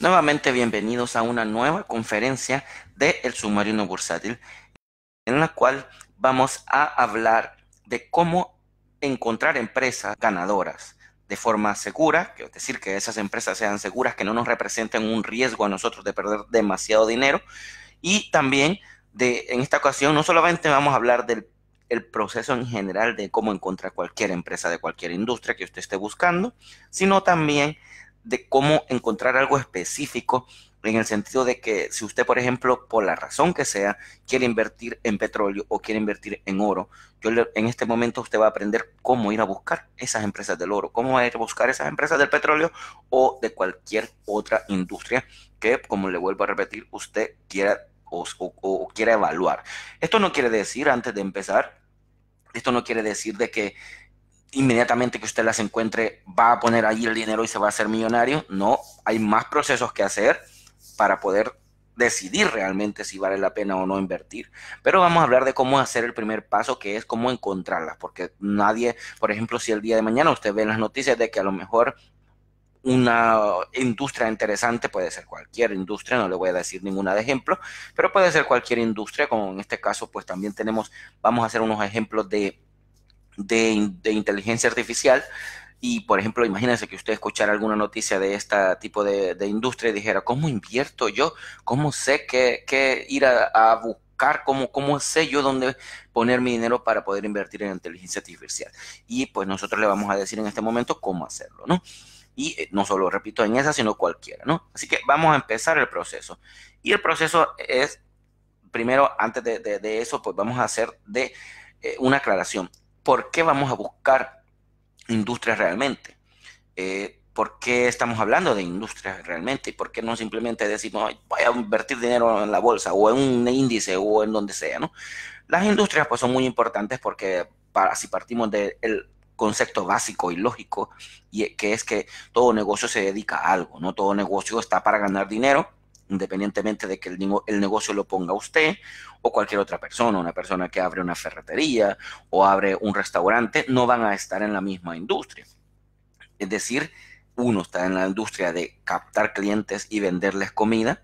Nuevamente bienvenidos a una nueva conferencia de El Submarino Bursátil, en la cual vamos a hablar de cómo encontrar empresas ganadoras de forma segura, es decir, que esas empresas sean seguras, que no nos representen un riesgo a nosotros de perder demasiado dinero. Y también de, en esta ocasión, no solamente vamos a hablar del proceso en general de cómo encontrar cualquier empresa de cualquier industria que usted esté buscando, sino también de cómo encontrar algo específico en el sentido de que si usted, por ejemplo, por la razón que sea, quiere invertir en petróleo o quiere invertir en oro, yo en este momento usted va a aprender cómo ir a buscar esas empresas del oro, cómo va a ir a buscar esas empresas del petróleo o de cualquier otra industria que, como le vuelvo a repetir, usted quiera o quiera evaluar. Esto no quiere decir, antes de empezar, esto no quiere decir de que inmediatamente que usted las encuentre va a poner allí el dinero y se va a hacer millonario. No, hay más procesos que hacer para poder decidir realmente si vale la pena o no invertir. Pero vamos a hablar de cómo hacer el primer paso, que es cómo encontrarlas, porque nadie, por ejemplo, si el día de mañana usted ve las noticias de que a lo mejor una industria interesante, puede ser cualquier industria, no le voy a decir ninguna de ejemplo, pero puede ser cualquier industria, como en este caso, pues también tenemos, vamos a hacer unos ejemplos de de, inteligencia artificial. Y, por ejemplo, imagínense que usted escuchara alguna noticia de este tipo de, industria y dijera, ¿cómo invierto yo? ¿Cómo sé qué, ir a, buscar? ¿Cómo, ¿Cómo sé yo dónde poner mi dinero para poder invertir en inteligencia artificial? Y pues nosotros le vamos a decir en este momento cómo hacerlo, ¿no? Y eh, no solo, repito, en esa, sino cualquiera, ¿no? Así que vamos a empezar el proceso. Y el proceso es, primero, antes de, eso, pues vamos a hacer de eh, una aclaración por qué vamos a buscar industrias realmente. Eh, ¿Por qué estamos hablando de industrias realmente? por qué no simplemente decimos, voy a invertir dinero en la bolsa o en un índice o en donde sea? ¿no? Las industrias pues, son muy importantes porque si partimos del concepto básico y lógico, y e, que es que todo negocio se dedica a algo, no todo negocio está para ganar dinero independientemente de que el, negocio lo ponga usted o cualquier otra persona, una persona que abre una ferretería o abre un restaurante, no van a estar en la misma industria. Es decir, uno está en la industria de captar clientes y venderles comida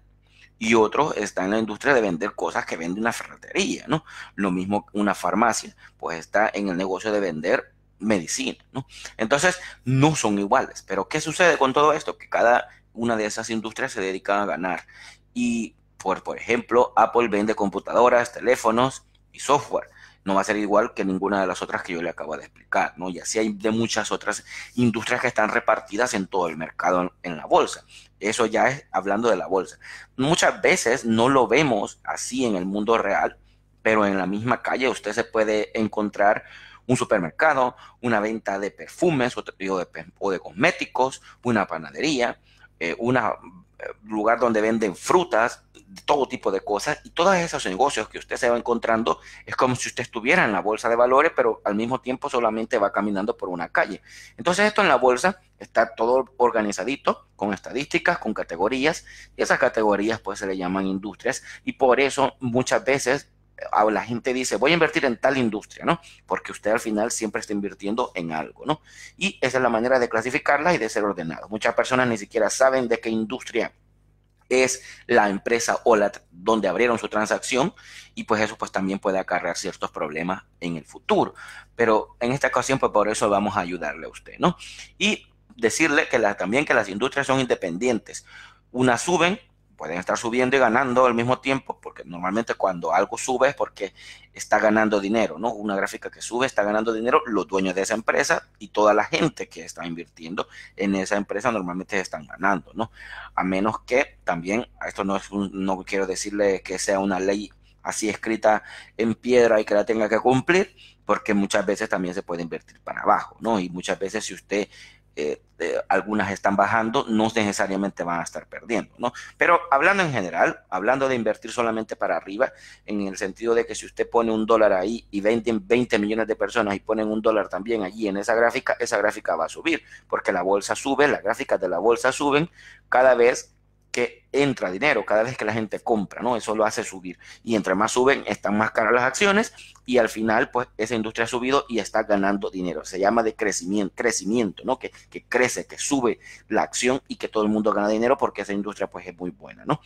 y otro está en la industria de vender cosas que vende una ferretería, ¿no? Lo mismo una farmacia, pues está en el negocio de vender medicina, ¿no? Entonces, no son iguales. Pero ¿qué sucede con todo esto? Que cada una de esas industrias se dedica a ganar. Y, por, por ejemplo, Apple vende computadoras, teléfonos y software no va a ser igual que ninguna de las otras que yo le acabo de explicar, ¿no? Y así hay de muchas otras industrias que están repartidas en todo el mercado en, la bolsa. Eso ya es hablando de la bolsa. Muchas veces no lo vemos así en el mundo real, pero en la misma calle usted se puede encontrar un supermercado, una venta de perfumes o de, o de cosméticos, una panadería, eh, un eh, lugar donde venden frutas, todo tipo de cosas, y todos esos negocios que usted se va encontrando es como si usted estuviera en la bolsa de valores, pero al mismo tiempo solamente va caminando por una calle. Entonces esto en la bolsa está todo organizadito, con estadísticas, con categorías, y esas categorías pues se le llaman industrias, y por eso muchas veces la gente dice, voy a invertir en tal industria, ¿no? Porque usted al final siempre está invirtiendo en algo, ¿no? Y esa es la manera de clasificarla y de ser ordenado. Muchas personas ni siquiera saben de qué industria es la empresa o la donde abrieron su transacción y pues eso pues también puede acarrear ciertos problemas en el futuro. Pero en esta ocasión pues por eso vamos a ayudarle a usted, ¿no? Y decirle que también que las industrias son independientes. Una suben, pueden estar subiendo y ganando al mismo tiempo, porque normalmente cuando algo sube es porque está ganando dinero, ¿no? Una gráfica que sube está ganando dinero, los dueños de esa empresa y toda la gente que está invirtiendo en esa empresa normalmente están ganando, ¿no? A menos que también, esto no es no quiero decirle que sea una ley así escrita en piedra y que la tenga que cumplir, porque muchas veces también se puede invertir para abajo, ¿no? Y muchas veces si usted eh, eh, algunas están bajando, no necesariamente van a estar perdiendo, ¿no? Pero hablando en general, hablando de invertir solamente para arriba, en el sentido de que si usted pone un dólar ahí y venden 20 millones de personas y ponen un dólar también allí en esa gráfica, esa gráfica va a subir, porque la bolsa sube, las gráficas de la bolsa suben cada vez que entra dinero cada vez que la gente compra, ¿no? Eso lo hace subir. Y entre más suben, están más caras las acciones y al final, pues, esa industria ha subido y está ganando dinero. Se llama de crecimiento, crecimiento ¿no? Que, crece, que sube la acción y que todo el mundo gana dinero porque esa industria, pues, es muy buena, ¿no?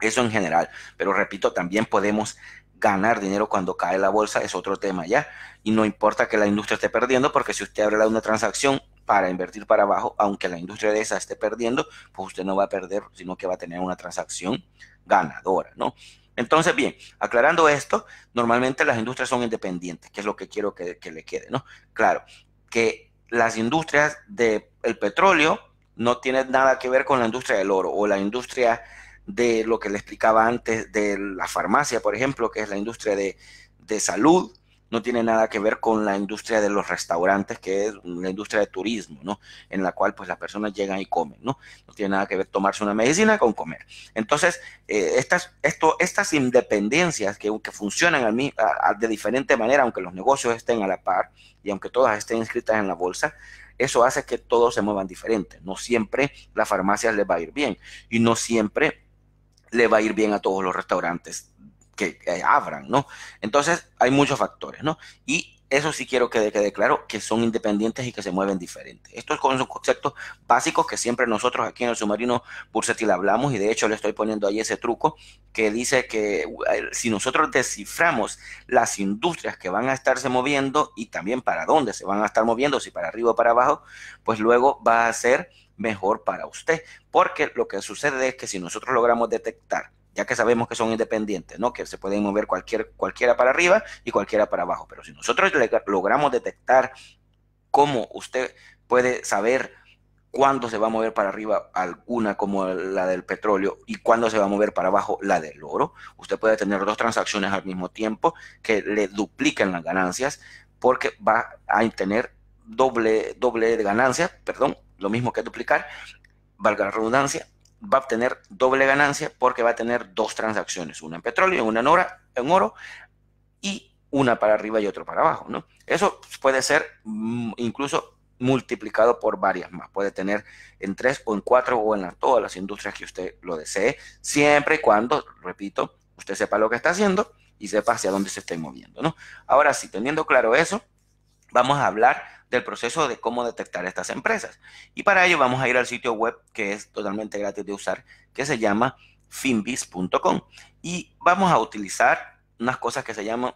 Eso en general. Pero repito, también podemos ganar dinero cuando cae la bolsa es otro tema ya. Y no importa que la industria esté perdiendo, porque si usted abre una transacción, para invertir para abajo, aunque la industria de esa esté perdiendo, pues usted no va a perder, sino que va a tener una transacción ganadora, ¿no? Entonces, bien, aclarando esto, normalmente las industrias son independientes, que es lo que quiero que, le quede, ¿no? Claro, que las industrias del el petróleo no tienen nada que ver con la industria del oro o la industria de lo que le explicaba antes de la farmacia, por ejemplo, que es la industria de, de salud, no tiene nada que ver con la industria de los restaurantes, que es una industria de turismo, ¿no? En la cual pues las personas llegan y comen, ¿no? No tiene nada que ver tomarse una medicina con comer. Entonces, eh, estas, esto, estas independencias que, que funcionan de diferente manera, aunque los negocios estén a la par y aunque todas estén inscritas en la bolsa, eso hace que todos se muevan diferente. No siempre las farmacias les va a ir bien y no siempre le va a ir bien a todos los restaurantes que abran, ¿no? Entonces, hay muchos factores, ¿no? Y eso sí quiero que quede claro, que son independientes y que se mueven diferentes. Estos son conceptos básicos que siempre nosotros aquí en el submarino Bursetil hablamos y de hecho le estoy poniendo ahí ese truco que dice que eh, si nosotros desciframos las industrias que van a estarse moviendo y también para dónde se van a estar moviendo, si para arriba o para abajo, pues luego va a ser mejor para usted. Porque lo que sucede es que si nosotros logramos detectar ya que sabemos que son independientes, ¿no? Que se pueden mover cualquier, cualquiera para arriba y cualquiera para abajo. Pero si nosotros logramos detectar cómo usted puede saber cuándo se va a mover para arriba alguna como la del petróleo y cuándo se va a mover para abajo la del oro. Usted puede tener dos transacciones al mismo tiempo que le dupliquen las ganancias porque va a tener doble, doble de ganancia perdón, lo mismo que duplicar, valga la redundancia, va a tener doble ganancia porque va a tener dos transacciones, una en petróleo, una en, oro, en oro y una para arriba y otro para abajo. ¿no? Eso puede ser mm, incluso multiplicado por varias más. Puede tener en tres o en cuatro o en todas las industrias que usted lo desee, siempre y cuando, repito, usted sepa lo que está haciendo y sepa hacia dónde se está moviendo. ¿no? Ahora sí, teniendo claro eso, vamos a hablar del proceso de cómo detectar estas empresas. Y para ello vamos a ir al sitio web que es totalmente gratis de usar, que se llama finbis.com. Y vamos a utilizar unas cosas que se llaman,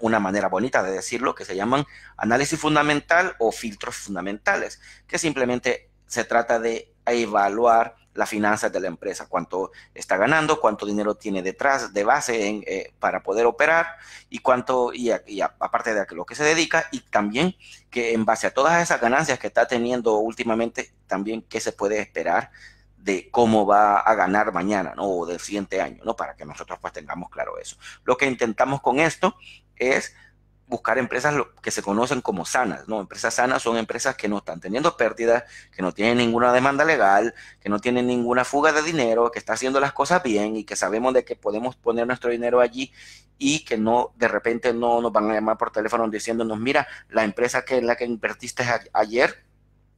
una manera bonita de decirlo, que se llaman análisis fundamental o filtros fundamentales, que simplemente se trata de evaluar las finanzas de la empresa, cuánto está ganando, cuánto dinero tiene detrás de base en, eh, para poder operar y cuánto, y, aparte de lo que se dedica, y también que en base a todas esas ganancias que está teniendo últimamente, también qué se puede esperar de cómo va a ganar mañana ¿no? o del siguiente año, ¿no? para que nosotros pues tengamos claro eso. Lo que intentamos con esto es buscar empresas que se conocen como sanas, ¿no? Empresas sanas son empresas que no están teniendo pérdidas, que no tienen ninguna demanda legal, que no tienen ninguna fuga de dinero, que está haciendo las cosas bien y que sabemos de que podemos poner nuestro dinero allí y que no, de repente no nos van a llamar por teléfono diciéndonos, mira, la empresa que en la que invertiste ayer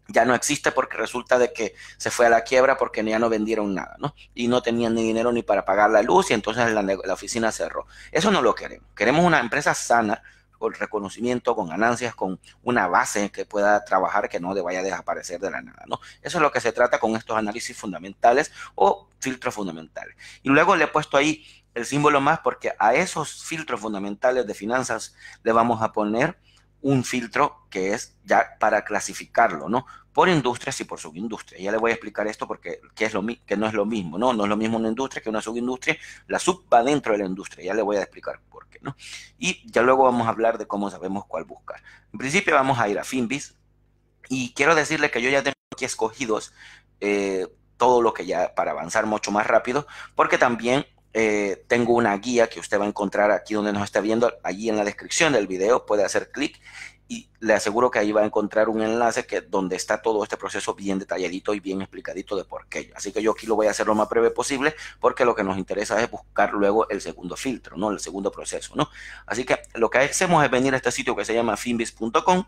ya no existe porque resulta de que se fue a la quiebra porque ya no vendieron nada, ¿no? Y no tenían ni dinero ni para pagar la luz y entonces la, la oficina cerró. Eso no lo queremos. Queremos una empresa sana con reconocimiento, con ganancias, con una base que pueda trabajar, que no le vaya a desaparecer de la nada, ¿no? Eso es lo que se trata con estos análisis fundamentales o filtros fundamentales. Y luego le he puesto ahí el símbolo más porque a esos filtros fundamentales de finanzas le vamos a poner un filtro que es ya para clasificarlo, ¿no? Por industrias y por subindustrias. Ya le voy a explicar esto porque que es lo, que no es lo mismo, ¿no? No es lo mismo una industria que una subindustria. La sub va dentro de la industria. Ya le voy a explicar por qué, ¿no? Y ya luego vamos a hablar de cómo sabemos cuál buscar. En principio vamos a ir a Finbis y quiero decirle que yo ya tengo aquí escogidos eh, todo lo que ya para avanzar mucho más rápido, porque también eh, tengo una guía que usted va a encontrar aquí donde nos está viendo, allí en la descripción del video, puede hacer clic y le aseguro que ahí va a encontrar un enlace que donde está todo este proceso bien detalladito y bien explicadito de por qué. Así que yo aquí lo voy a hacer lo más breve posible porque lo que nos interesa es buscar luego el segundo filtro, ¿no? El segundo proceso, ¿no? Así que lo que hacemos es venir a este sitio que se llama finbis.com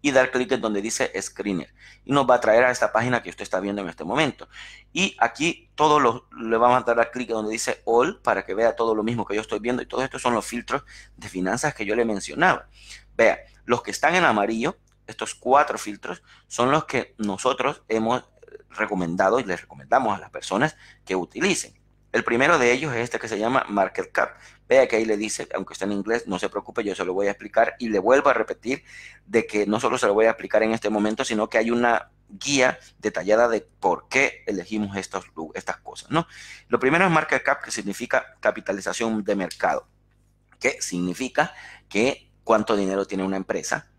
y dar clic en donde dice Screener. Y nos va a traer a esta página que usted está viendo en este momento. Y aquí todos los, le vamos a dar clic donde dice All para que vea todo lo mismo que yo estoy viendo. Y todos estos son los filtros de finanzas que yo le mencionaba. Vea, los que están en amarillo, estos cuatro filtros, son los que nosotros hemos recomendado y les recomendamos a las personas que utilicen. El primero de ellos es este que se llama Market Cap. Vea que ahí le dice, aunque está en inglés, no se preocupe, yo se lo voy a explicar y le vuelvo a repetir de que no solo se lo voy a explicar en este momento, sino que hay una guía detallada de por qué elegimos estas cosas, ¿no? Lo primero es market cap, que significa capitalización de mercado, que significa que cuánto dinero tiene una empresa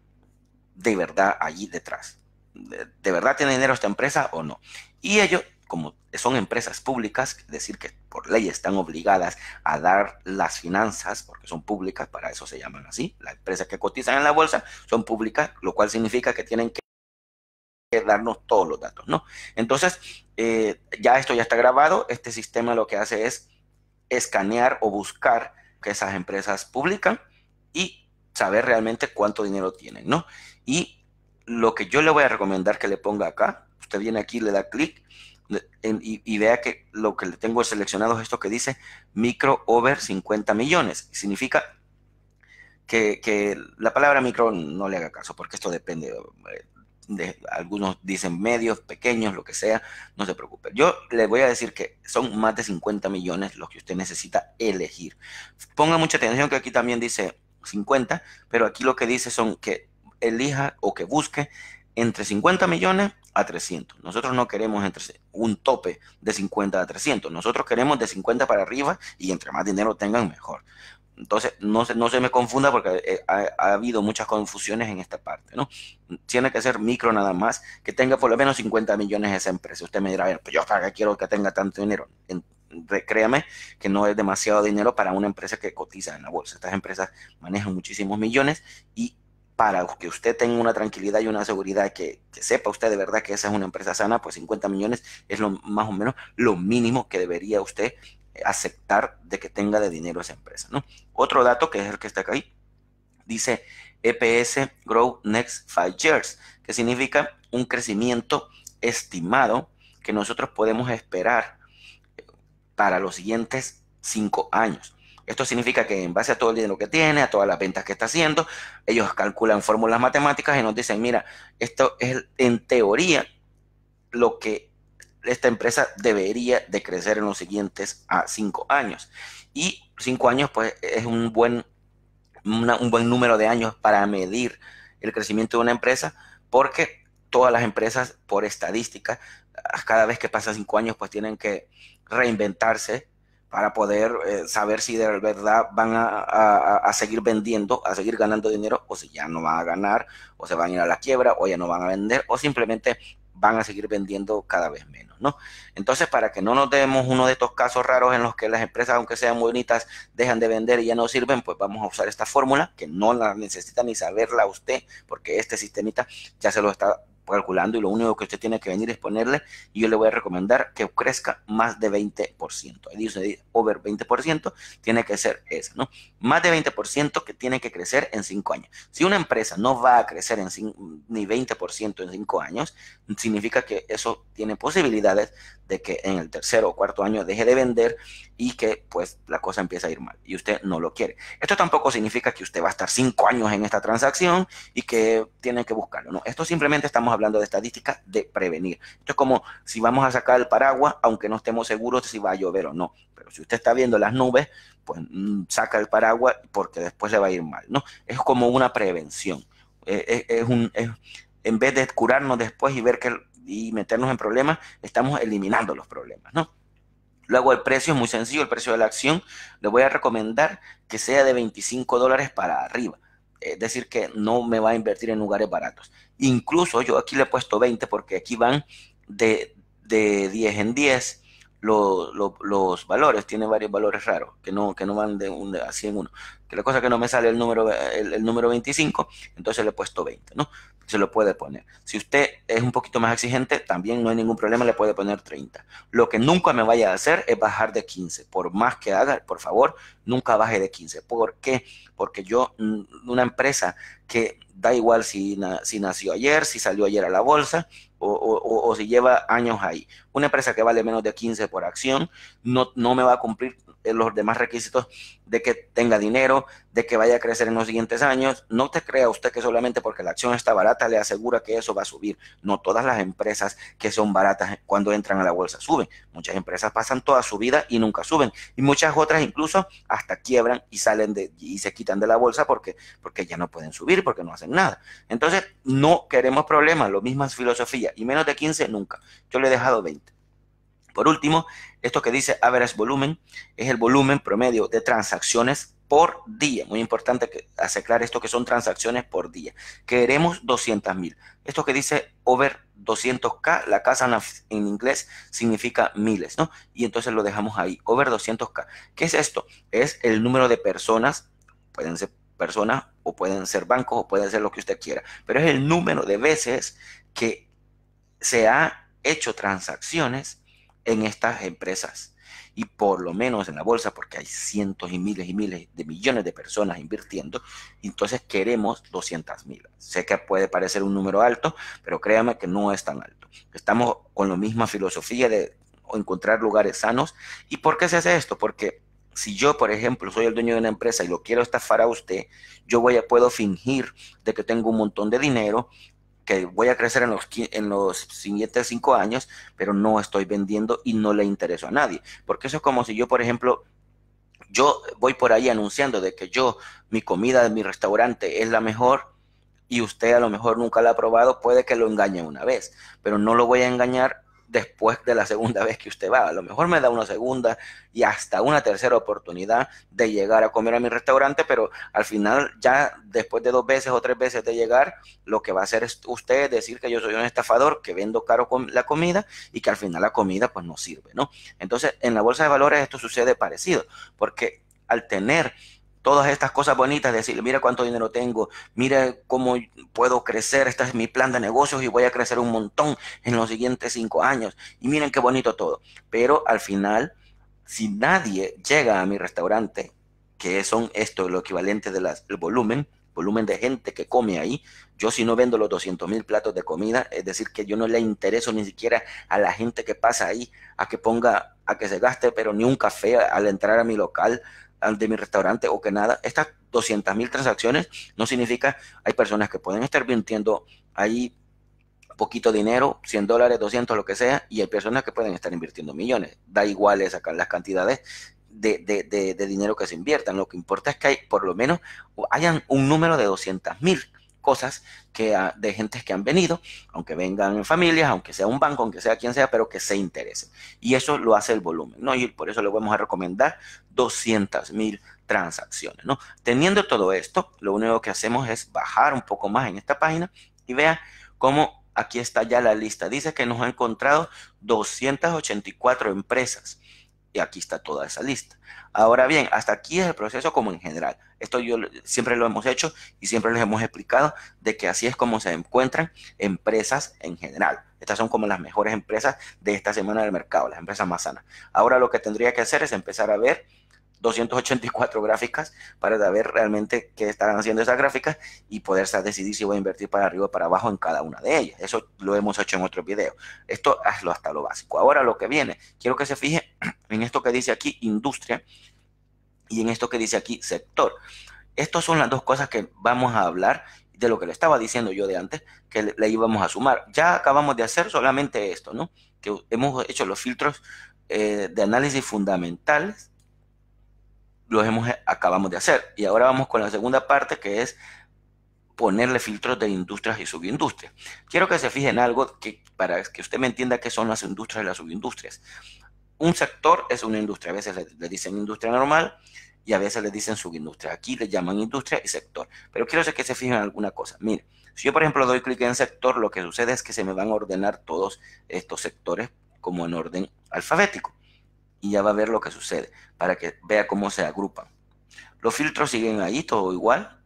de verdad allí detrás. ¿De, de verdad tiene dinero esta empresa o no? Y ello como son empresas públicas, es decir, que por ley están obligadas a dar las finanzas, porque son públicas, para eso se llaman así, las empresas que cotizan en la bolsa son públicas, lo cual significa que tienen que darnos todos los datos, ¿no? Entonces, eh, ya esto ya está grabado, este sistema lo que hace es escanear o buscar que esas empresas publican y saber realmente cuánto dinero tienen, ¿no? Y lo que yo le voy a recomendar que le ponga acá, usted viene aquí, le da clic y, vea que lo que le tengo seleccionado es esto que dice micro over 50 millones. Significa que, que la palabra micro no le haga caso, porque esto depende. Eh, de, algunos dicen medios, pequeños, lo que sea, no se preocupe. Yo le voy a decir que son más de 50 millones los que usted necesita elegir. Ponga mucha atención que aquí también dice 50, pero aquí lo que dice son que elija o que busque entre 50 millones a 300. Nosotros no queremos entre un tope de 50 a 300. Nosotros queremos de 50 para arriba y entre más dinero tengan, mejor. Entonces, no se, no se me confunda porque eh, ha, habido muchas confusiones en esta parte, ¿no? Tiene que ser micro nada más, que tenga por lo menos 50 millones esa empresa. Usted me dirá, pues yo para qué quiero que tenga tanto dinero. créame que no es demasiado dinero para una empresa que cotiza en la bolsa. Estas empresas manejan muchísimos millones y para que usted tenga una tranquilidad y una seguridad que, sepa usted de verdad que esa es una empresa sana, pues 50 millones es lo más o menos lo mínimo que debería usted aceptar de que tenga de dinero esa empresa, ¿no? Otro dato que es el que está acá ahí, dice EPS Grow Next Five Years, que significa un crecimiento estimado que nosotros podemos esperar para los siguientes cinco años. Esto significa que en base a todo el dinero que tiene, a todas las ventas que está haciendo, ellos calculan fórmulas matemáticas y nos dicen, mira, esto es en teoría lo que esta empresa debería de crecer en los siguientes a cinco años. Y cinco años, pues, es un buen, un buen número de años para medir el crecimiento de una empresa, porque todas las empresas, por estadística, cada vez que pasan cinco años, pues tienen que reinventarse para poder eh, saber si de verdad van a, seguir vendiendo, a seguir ganando dinero, o si ya no van a ganar, o se van a ir a la quiebra, o ya no van a vender, o simplemente van a seguir vendiendo cada vez menos, ¿no? Entonces, para que no nos demos uno de estos casos raros en los que las empresas, aunque sean muy bonitas, dejan de vender y ya no sirven, pues vamos a usar esta fórmula, que no la necesita ni saberla usted, porque este sistemita ya se lo está calculando y lo único que usted tiene que venir es ponerle y yo le voy a recomendar que crezca más de 20%. Ahí dice over 20%, tiene que ser esa, ¿no? Más de 20% que tiene que crecer en cinco años. Si una empresa no va a crecer en ni 20% en cinco años, significa que eso tiene posibilidades de que en el tercer o cuarto año deje de vender y que pues la cosa empieza a ir mal y usted no lo quiere. Esto tampoco significa que usted va a estar cinco años en esta transacción y que tiene que buscarlo, ¿no? Esto simplemente estamos hablando de estadísticas de prevenir. Esto es como si vamos a sacar el paraguas, aunque no estemos seguros si va a llover o no. Pero si usted está viendo las nubes, pues mm, saca el paraguas porque después le va a ir mal, ¿no? Es como una prevención. E, e, es, un, en vez de curarnos después y ver que y meternos en problemas, estamos eliminando los problemas, ¿no? Luego el precio es muy sencillo, el precio de la acción le voy a recomendar que sea de 25 dólares para arriba es eh, decir que no me va a invertir en lugares baratos. Incluso yo aquí le he puesto 20 porque aquí van de, 10 en 10 los, valores, tiene varios valores raros que no, que no van de, un, así en uno. Que la cosa que no me sale el número, el número 25, entonces le he puesto 20, ¿no? se lo puede poner. Si usted es un poquito más exigente, también no hay ningún problema, le puede poner 30. Lo que nunca me vaya a hacer es bajar de 15. Por más que haga, por favor, nunca baje de 15. ¿Por qué? Porque yo, mm, una empresa que da igual si, si nació ayer, si salió ayer a la bolsa o, si lleva años ahí. Una empresa que vale menos de 15 por acción no, no me va a cumplir eh, los demás requisitos de que tenga dinero, de que vaya a crecer en los siguientes años. No te crea usted que solamente porque la acción está barata le asegura que eso va a subir. No todas las empresas que son baratas cuando entran a la bolsa suben. Muchas empresas pasan toda su vida y nunca suben. Y muchas otras incluso hasta quiebran y salen de, y se quitan de la bolsa porque, porque ya no pueden subir, porque no hacen nada. Entonces, no queremos problemas, lo mismo es filosofía. Y menos de 15 nunca. Yo le he dejado 20. Por último, esto que dice average volumen es el volumen promedio de transacciones por día. Muy importante que esto que son transacciones por día. Queremos 200 mil. Esto que dice over 200k, la casa en, inglés significa miles, ¿no? Y entonces lo dejamos ahí, over 200k. ¿Qué es esto? Es el número de personas, pueden ser personas o pueden ser bancos o pueden ser lo que usted quiera, pero es el número de veces que se ha hecho transacciones en estas empresas. Y por lo menos en la bolsa, porque hay cientos y miles y miles de millones de personas invirtiendo, entonces queremos 200 mil. Sé que puede parecer un número alto, pero créame que no es tan alto. Estamos con la misma filosofía de encontrar lugares sanos. ¿Y por qué se hace esto? Porque si yo, por ejemplo, soy el dueño de una empresa y lo quiero estafar a usted, yo voy a, puedo fingir de que tengo un montón de dinero, que voy a crecer en los, en los siguientes cinco años, pero no estoy vendiendo y no le intereso a nadie. Porque eso es como si yo, por ejemplo, yo voy por ahí anunciando de que yo, mi comida de mi restaurante es la mejor y usted a lo mejor nunca la ha probado, puede que lo engañe una vez, pero no lo voy a engañar después de la segunda vez que usted va. A lo mejor me da una segunda y hasta una tercera oportunidad de llegar a comer a mi restaurante, pero al final ya después de dos veces o tres veces de llegar, lo que va a hacer es usted decir que yo soy un estafador, que vendo caro con la comida y que al final la comida pues no sirve, ¿no? Entonces en la bolsa de valores esto sucede parecido, porque al tener todas estas cosas bonitas, decir, mira cuánto dinero tengo, mira cómo puedo crecer, este es mi plan de negocios y voy a crecer un montón en los siguientes cinco años. Y miren qué bonito todo. Pero al final, si nadie llega a mi restaurante, que son esto, lo equivalente del de volumen, volumen de gente que come ahí, yo si no vendo los 200 mil platos de comida, es decir, que yo no le intereso ni siquiera a la gente que pasa ahí a que ponga, a que se gaste, pero ni un café al entrar a mi local, de mi restaurante o que nada. Estas 200 mil transacciones no significa, hay personas que pueden estar invirtiendo ahí poquito dinero, 100 dólares, 200, lo que sea, y hay personas que pueden estar invirtiendo millones. Da igual acá las cantidades de, dinero que se inviertan. Lo que importa es que hay, por lo menos hayan un número de 200 mil cosas que, de gente que han venido, aunque vengan en familias, aunque sea un banco, aunque sea quien sea, pero que se interesen. Y eso lo hace el volumen, ¿no? Y por eso le vamos a recomendar 200 mil transacciones, ¿no? Teniendo todo esto, lo único que hacemos es bajar un poco más en esta página y vea cómo aquí está ya la lista. Dice que nos ha encontrado 284 empresas y aquí está toda esa lista. Ahora bien, hasta aquí es el proceso como en general. Esto yo siempre lo hemos hecho y siempre les hemos explicado de que así es como se encuentran empresas en general. Estas son como las mejores empresas de esta semana del mercado, las empresas más sanas. Ahora lo que tendría que hacer es empezar a ver 284 gráficas para saber realmente qué están haciendo esas gráficas y poder decidir si voy a invertir para arriba o para abajo en cada una de ellas. Eso lo hemos hecho en otros videos. Esto hazlo hasta lo básico. Ahora lo que viene, quiero que se fije en esto que dice aquí industria y en esto que dice aquí sector. Estas son las dos cosas que vamos a hablar de lo que le estaba diciendo yo de antes, que le, íbamos a sumar. Ya acabamos de hacer solamente esto, ¿no? Que hemos hecho los filtros eh, de análisis fundamentales lo hemos, eh, acabamos de hacer. Y ahora vamos con la segunda parte que es ponerle filtros de industrias y subindustrias. Quiero que se fijen algo que, para que usted me entienda qué son las industrias y las subindustrias. Un sector es una industria, a veces le, le dicen industria normal y a veces le dicen subindustria. Aquí le llaman industria y sector. Pero quiero que se fijen en alguna cosa. Mire, si yo por ejemplo doy clic en sector, lo que sucede es que se me van a ordenar todos estos sectores como en orden alfabético y ya va a ver lo que sucede para que vea cómo se agrupan. Los filtros siguen ahí, todo igual.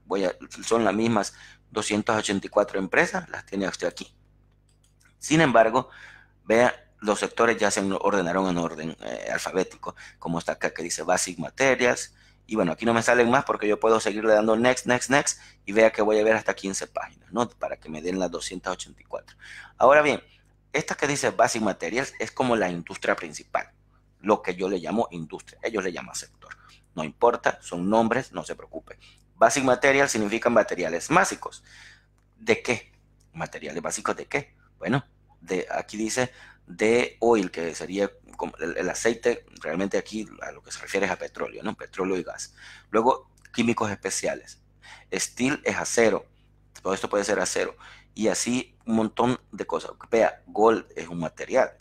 son las mismas 284 empresas, las tiene usted aquí. Sin embargo, vea, los sectores ya se ordenaron en orden eh, alfabético, como está acá que dice Basic Materials. Y bueno, aquí no me salen más porque yo puedo seguirle dando next, next, next y vea que voy a ver hasta 15 páginas, ¿no? Para que me den las 284. Ahora bien, esta que dice Basic Materials es como la industria principal lo que yo le llamo industria, ellos le llaman sector. No importa, son nombres, no se preocupe. Basic material significan materiales básicos. ¿De qué? ¿Materiales básicos de qué? Bueno, de, aquí dice de oil, que sería el, el, aceite, realmente aquí a lo que se refiere es a petróleo, ¿no? Petróleo y gas. Luego, químicos especiales. Steel es acero, todo esto puede ser acero. Y así un montón de cosas. Vea, gold es un material,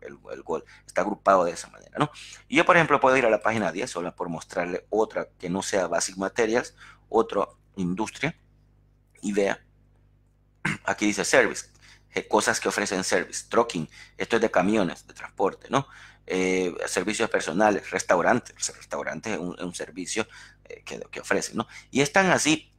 el, el, gol. Está agrupado de esa manera, ¿no? Y yo, por ejemplo, puedo ir a la página 10 solo por mostrarle otra que no sea Basic Materials, otra industria, y vea, aquí dice Service, eh, cosas que ofrecen Service, Trucking, esto es de camiones, de transporte, ¿no? Eh, servicios personales, restaurantes, restaurantes es un, servicio eh, que, que ofrecen, ¿no? Y están así,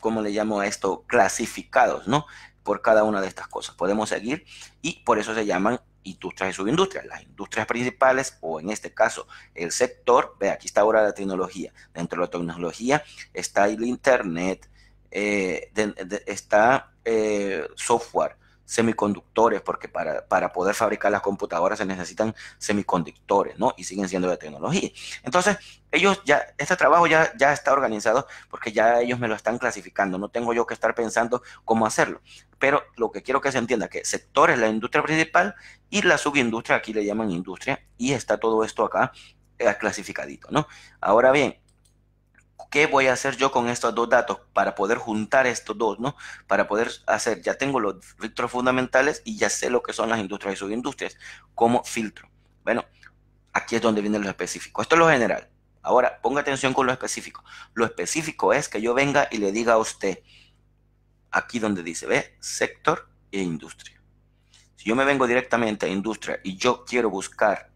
¿cómo le llamo a esto? Clasificados, ¿no? por cada una de estas cosas. Podemos seguir y por eso se llaman industrias y subindustrias. Las industrias principales, o en este caso, el sector, ve, aquí está ahora la tecnología. Dentro de la tecnología está el Internet, eh, está eh, software, semiconductores, porque para, poder fabricar las computadoras se necesitan semiconductores, ¿no? Y siguen siendo de tecnología. Entonces, ellos ya, este trabajo ya, ya está organizado porque ya ellos me lo están clasificando, no tengo yo que estar pensando cómo hacerlo. Pero lo que quiero que se entienda, que sector es la industria principal y la subindustria, aquí le llaman industria, y está todo esto acá eh, clasificadito, ¿no? Ahora bien, ¿Qué voy a hacer yo con estos dos datos para poder juntar estos dos, ¿no? Para poder hacer, ya tengo los filtros fundamentales y ya sé lo que son las industrias y subindustrias como filtro. Bueno, aquí es donde viene lo específico. Esto es lo general. Ahora, ponga atención con lo específico. Lo específico es que yo venga y le diga a usted, aquí donde dice, ve, sector e industria. Si yo me vengo directamente a industria y yo quiero buscar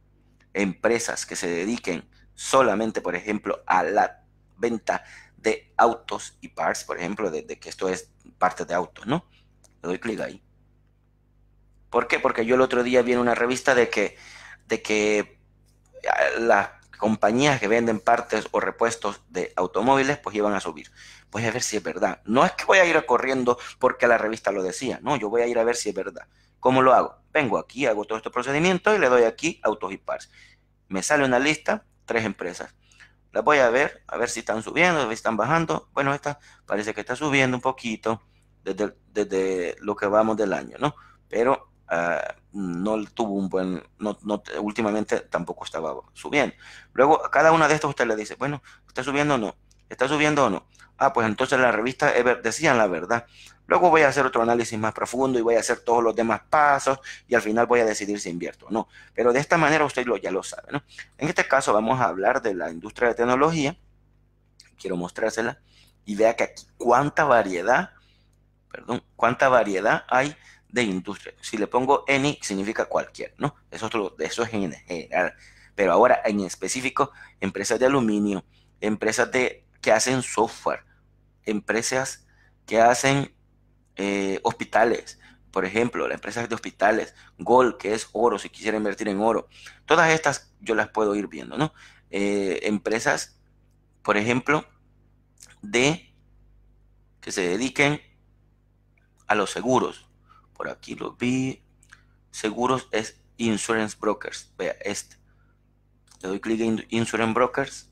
empresas que se dediquen solamente, por ejemplo, a la venta de autos y parts, por ejemplo, de, que esto es parte de autos, ¿no? Le doy clic ahí. ¿Por qué? Porque yo el otro día vi en una revista de que, de que eh, las compañías que venden partes o repuestos de automóviles pues iban a subir. Voy a ver si es verdad. No es que voy a ir corriendo porque la revista lo decía, no, yo voy a ir a ver si es verdad. ¿Cómo lo hago? Vengo aquí, hago todo este procedimiento y le doy aquí autos y parts. Me sale una lista, tres empresas. Las voy a ver, a ver si están subiendo, si están bajando. Bueno, esta parece que está subiendo un poquito desde, desde lo que vamos del año, ¿no? Pero ah, no tuvo un buen, no, no, últimamente tampoco estaba subiendo. Luego, a cada una de estas usted le dice, bueno, ¿está subiendo o no? ¿Está subiendo o no? Ah, pues entonces la revista decían la verdad. Luego voy a hacer otro análisis más profundo y voy a hacer todos los demás pasos y al final voy a decidir si invierto o no. Pero de esta manera usted lo, ya lo sabe, ¿no? En este caso vamos a hablar de la industria de tecnología. Quiero mostrársela y vea que aquí cuánta variedad, perdón, cuánta variedad hay de industria. Si le pongo any significa cualquier, ¿no? Eso es, eso en general. Pero ahora en específico, empresas de aluminio, empresas de, que hacen software, empresas que hacen eh, hospitales, por ejemplo, las empresas de hospitales, Gold, que es oro, si quisiera invertir en oro. Todas estas yo las puedo ir viendo, ¿no? Eh, empresas, por ejemplo, de que se dediquen a los seguros. Por aquí lo vi. Seguros es Insurance Brokers. Vea este. Le doy clic en Insurance Brokers.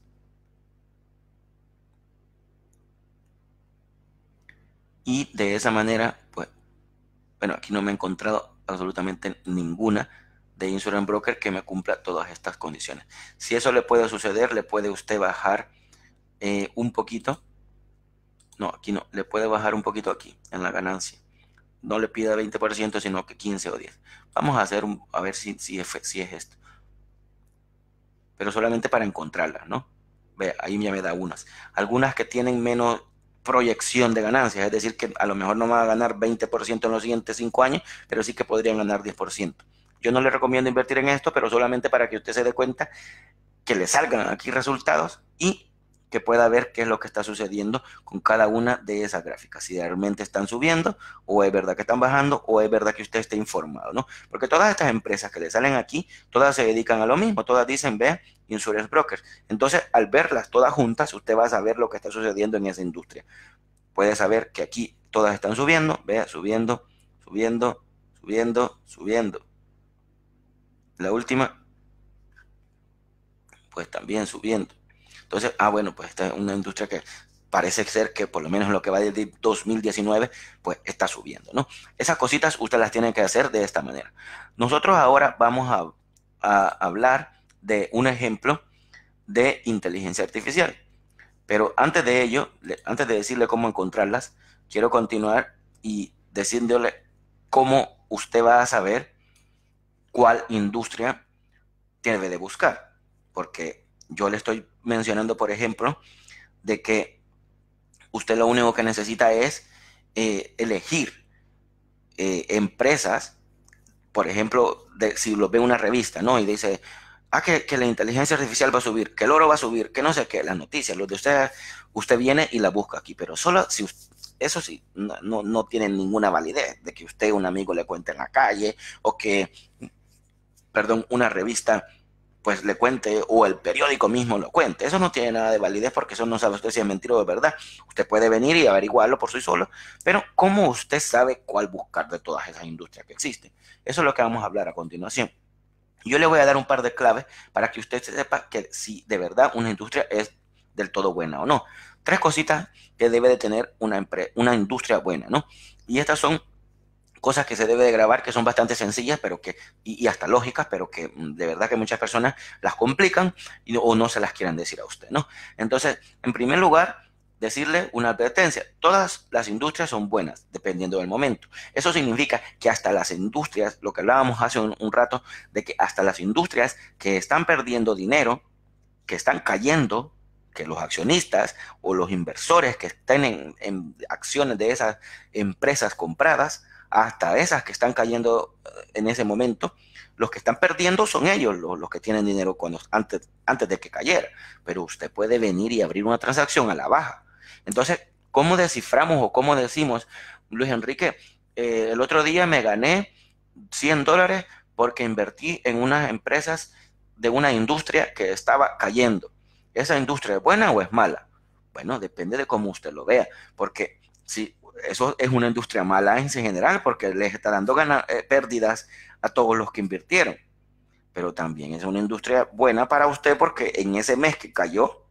Y de esa manera, pues, bueno, aquí no me he encontrado absolutamente ninguna de Insurance Broker que me cumpla todas estas condiciones. Si eso le puede suceder, le puede usted bajar eh, un poquito. No, aquí no, le puede bajar un poquito aquí, en la ganancia. No le pida 20%, sino que 15 o 10. Vamos a hacer, a ver si, si, es, si es esto. Pero solamente para encontrarla, ¿no? Ve, ahí ya me da unas. Algunas que tienen menos, proyección de ganancias, es decir, que a lo mejor no van a ganar 20% en los siguientes 5 años, pero sí que podrían ganar 10%. Yo no le recomiendo invertir en esto, pero solamente para que usted se dé cuenta que le salgan aquí resultados y que pueda ver qué es lo que está sucediendo con cada una de esas gráficas, si realmente están subiendo o es verdad que están bajando o es verdad que usted esté informado, ¿no? Porque todas estas empresas que le salen aquí, todas se dedican a lo mismo, todas dicen, ve, insurance Brokers. Entonces, al verlas todas juntas, usted va a saber lo que está sucediendo en esa industria. Puede saber que aquí todas están subiendo, vea, subiendo, subiendo, subiendo, subiendo. La última, pues también subiendo. Entonces, ah, bueno, pues esta es una industria que parece ser que por lo menos lo que va desde 2019, pues está subiendo, ¿no? Esas cositas usted las tiene que hacer de esta manera. Nosotros ahora vamos a, hablar de un ejemplo de inteligencia artificial. Pero antes de ello, antes de decirle cómo encontrarlas, quiero continuar y decirle cómo usted va a saber cuál industria tiene de buscar. Porque yo le estoy mencionando, por ejemplo, de que usted lo único que necesita es eh, elegir eh, empresas, por ejemplo, de, si lo ve una revista, ¿no? Y dice, ah, que, la inteligencia artificial va a subir, que el oro va a subir, que no sé qué, las noticias, los de usted, usted viene y la busca aquí, pero solo si eso sí, no, no, no tiene ninguna validez de que usted un amigo le cuente en la calle o que, perdón, una revista pues le cuente o el periódico mismo lo cuente. Eso no tiene nada de validez porque eso no sabe usted si es mentira o de verdad. Usted puede venir y averiguarlo por sí solo, pero ¿cómo usted sabe cuál buscar de todas esas industrias que existen? Eso es lo que vamos a hablar a continuación. Yo le voy a dar un par de claves para que usted sepa que si de verdad una industria es del todo buena o no. Tres cositas que debe de tener una, una industria buena, ¿no? Y estas son cosas que se debe de grabar que son bastante sencillas pero que, y, hasta lógicas, pero que mm, de verdad que muchas personas las complican o no se las quieran decir a usted, ¿no? Entonces, en primer lugar, decirle una advertencia. Todas las industrias son buenas, dependiendo del momento. Eso significa que hasta las industrias, lo que hablábamos hace un, rato, de que hasta las industrias que están perdiendo dinero, que están cayendo, que los accionistas o los inversores que estén en acciones de esas empresas compradas, hasta esas que están cayendo eh, en ese momento, los que están perdiendo son ellos, los, que tienen dinero cuando, antes, antes de que cayera. Pero usted puede venir y abrir una transacción a la baja. Entonces, ¿cómo desciframos o cómo decimos, Luis Enrique, eh, el otro día me gané 100 dólares porque invertí en unas empresas de una industria que estaba cayendo. ¿Esa industria es buena o es mala? Bueno, depende de cómo usted lo vea, porque si eso es una industria mala en general porque les está dando eh, pérdidas a todos los que invirtieron. Pero también es una industria buena para usted porque en ese mes que cayó,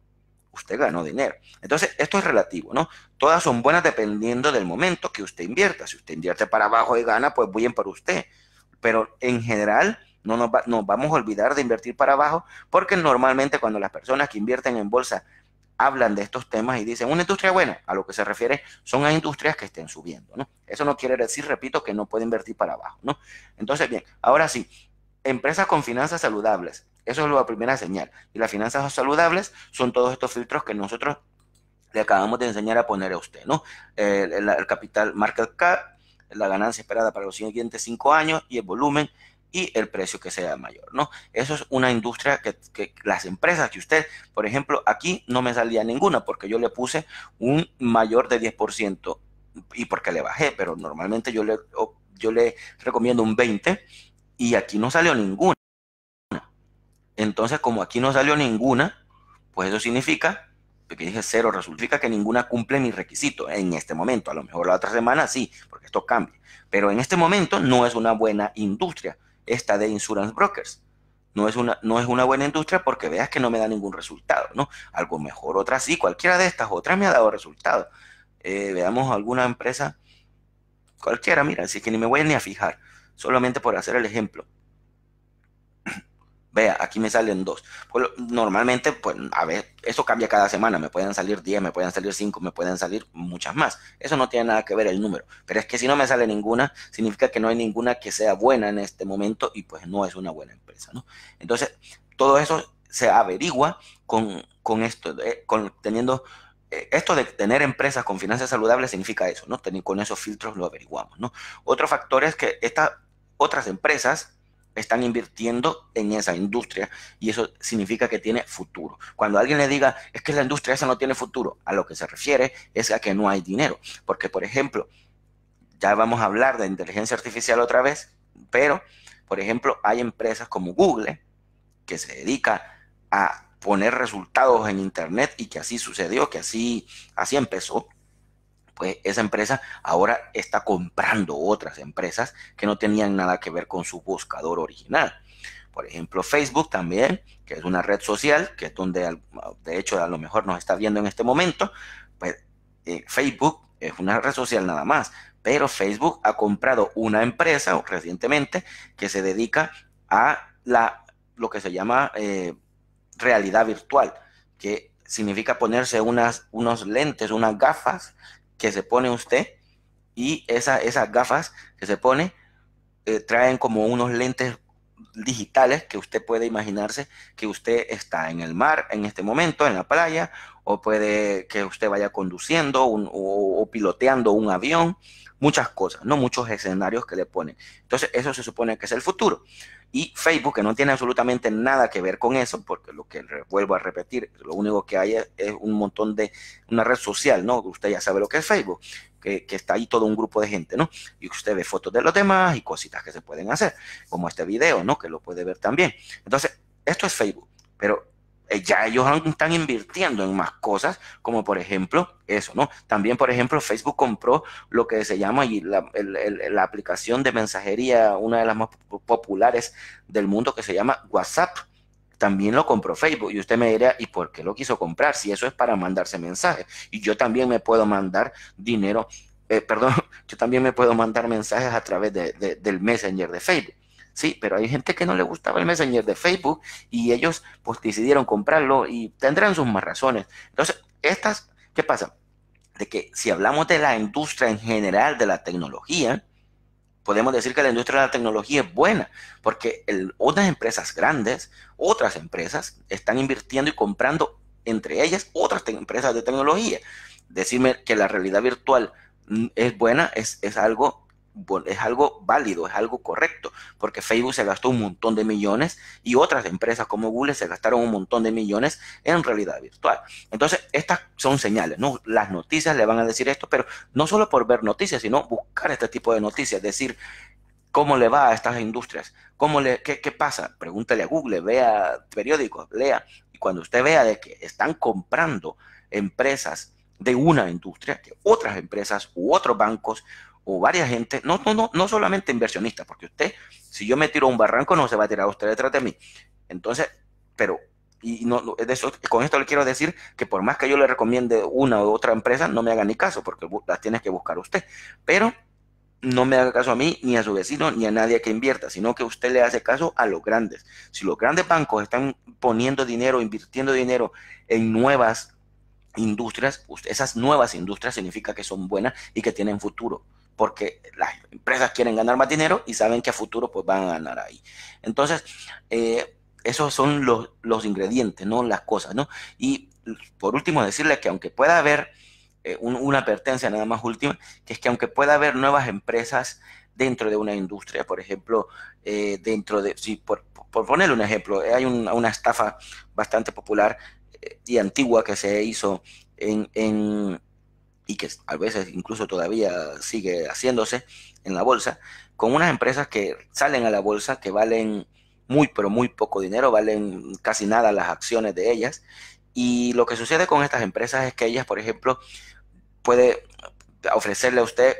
usted ganó dinero. Entonces, esto es relativo, ¿no? Todas son buenas dependiendo del momento que usted invierta. Si usted invierte para abajo y gana, pues bien para usted. Pero en general, no nos, nos vamos a olvidar de invertir para abajo porque normalmente cuando las personas que invierten en bolsa hablan de estos temas y dicen, una industria buena, a lo que se refiere son a industrias que estén subiendo, ¿no? Eso no quiere decir, repito, que no puede invertir para abajo, ¿no? Entonces, bien, ahora sí, empresas con finanzas saludables, eso es la primera señal. Y las finanzas saludables son todos estos filtros que nosotros le acabamos de enseñar a poner a usted, ¿no? El, el capital market cap, la ganancia esperada para los siguientes cinco años y el volumen y el precio que sea mayor, ¿no? Eso es una industria que, las empresas que usted, por ejemplo, aquí no me salía ninguna porque yo le puse un mayor de 10% y porque le bajé, pero normalmente yo le, yo le recomiendo un 20% y aquí no salió ninguna. Entonces, como aquí no salió ninguna, pues eso significa que dije cero, resulta que ninguna cumple mi requisito en este momento. A lo mejor la otra semana sí, porque esto cambia. Pero en este momento no es una buena industria esta de insurance brokers. No es, una, no es una buena industria porque veas que no me da ningún resultado, ¿no? Algo mejor, otra sí, cualquiera de estas, otras me ha dado resultado. Eh, veamos alguna empresa, cualquiera, mira, así que ni me voy ni a fijar, solamente por hacer el ejemplo vea, aquí me salen dos. normalmente, pues, a ver, eso cambia cada semana, me pueden salir 10, me pueden salir 5, me pueden salir muchas más. Eso no tiene nada que ver el número. Pero es que si no me sale ninguna, significa que no hay ninguna que sea buena en este momento y pues no es una buena empresa, ¿no? Entonces, todo eso se averigua con, esto, eh, con, teniendo eh, esto de tener empresas con finanzas saludables significa eso, ¿no? con esos filtros lo averiguamos, ¿no? Otro factor es que estas otras empresas están invirtiendo en esa industria y eso significa que tiene futuro. Cuando alguien le diga, es que la industria esa no tiene futuro, a lo que se refiere es a que no hay dinero. Porque, por ejemplo, ya vamos a hablar de inteligencia artificial otra vez, pero, por ejemplo, hay empresas como Google que se dedica a poner resultados en Internet y que así sucedió, que así, así empezó pues esa empresa ahora está comprando otras empresas que no tenían nada que ver con su buscador original. Por ejemplo, Facebook también, que es una red social, que es donde de hecho a lo mejor nos está viendo en este momento, pues eh, Facebook es una red social nada más, pero Facebook ha comprado una empresa recientemente que se dedica a la, lo que se llama eh, realidad virtual, que significa ponerse unas, unos lentes, unas gafas que se pone usted y esa, esas gafas que se pone eh, traen como unos lentes digitales que usted puede imaginarse que usted está en el mar en este momento, en la playa, o puede que usted vaya conduciendo o, piloteando un avión, muchas cosas, no muchos escenarios que le ponen. Entonces, eso se supone que es el futuro. Y Facebook, que no tiene absolutamente nada que ver con eso, porque lo que vuelvo a repetir, lo único que hay es, un montón de, una red social, ¿no? Usted ya sabe lo que es Facebook, que, que, está ahí todo un grupo de gente, ¿no? Y usted ve fotos de los demás y cositas que se pueden hacer, como este video, ¿no? Que lo puede ver también. Entonces, esto es Facebook, pero eh, ya ellos están invirtiendo en más cosas, como por ejemplo eso, ¿no? También, por ejemplo, Facebook compró lo que se llama la, la, aplicación de mensajería, una de las más populares del mundo, que se llama WhatsApp. También lo compró Facebook y usted me dirá, ¿y por qué lo quiso comprar? Si eso es para mandarse mensajes. Y yo también me puedo mandar dinero, eh, perdón, yo también me puedo mandar mensajes a través del Messenger de Facebook. Sí, pero hay gente que no le gustaba el Messenger de Facebook y ellos pues decidieron comprarlo y tendrán sus más razones. Entonces, estas, ¿qué pasa? De que si hablamos de la industria en general de la tecnología, podemos decir que la industria de la tecnología es buena, porque otras empresas grandes, otras empresas están invirtiendo y comprando entre ellas otras empresas de tecnología. Decirme que la realidad virtual mm, es buena es, es algo es algo válido, es algo correcto, porque Facebook se gastó un montón de millones y otras empresas como Google se gastaron un montón de millones en realidad virtual. Entonces, estas son señales, ¿no? Las noticias le van a decir esto, pero no solo por ver noticias, sino buscar este tipo de noticias, decir cómo le va a estas industrias, cómo le, qué, qué pasa, pregúntale a Google, vea periódicos, lea, y cuando usted vea de que están comprando empresas de una industria, que otras empresas u otros bancos o varias gente, no, no, no, no solamente inversionistas, porque usted, si yo me tiro a un barranco, no se va a tirar usted detrás de mí. Entonces, pero, y no, eso, con esto le quiero decir que por más que yo le recomiende una u otra empresa, no me haga ni caso, porque las tiene que buscar usted. Pero no me haga caso a mí, ni a su vecino, ni a nadie que invierta, sino que usted le hace caso a los grandes. Si los grandes bancos están poniendo dinero, invirtiendo dinero en nuevas industrias, esas nuevas industrias significa que son buenas y que tienen futuro porque las empresas quieren ganar más dinero y saben que a futuro pues van a ganar ahí. Entonces, eh, esos son los, ingredientes, ¿no? Las cosas, ¿no? Y por último, decirle que aunque pueda haber eh, una advertencia nada más última, que es que aunque pueda haber nuevas empresas dentro de una industria, por ejemplo, eh, dentro de, si por, ponerle un ejemplo, hay una estafa bastante popular y antigua que se hizo en y que a veces incluso todavía sigue haciéndose en la bolsa, con unas empresas que salen a la bolsa, que valen muy, pero muy poco dinero, valen casi nada las acciones de ellas. Y lo que sucede con estas empresas es que ellas, por ejemplo, puede ofrecerle a usted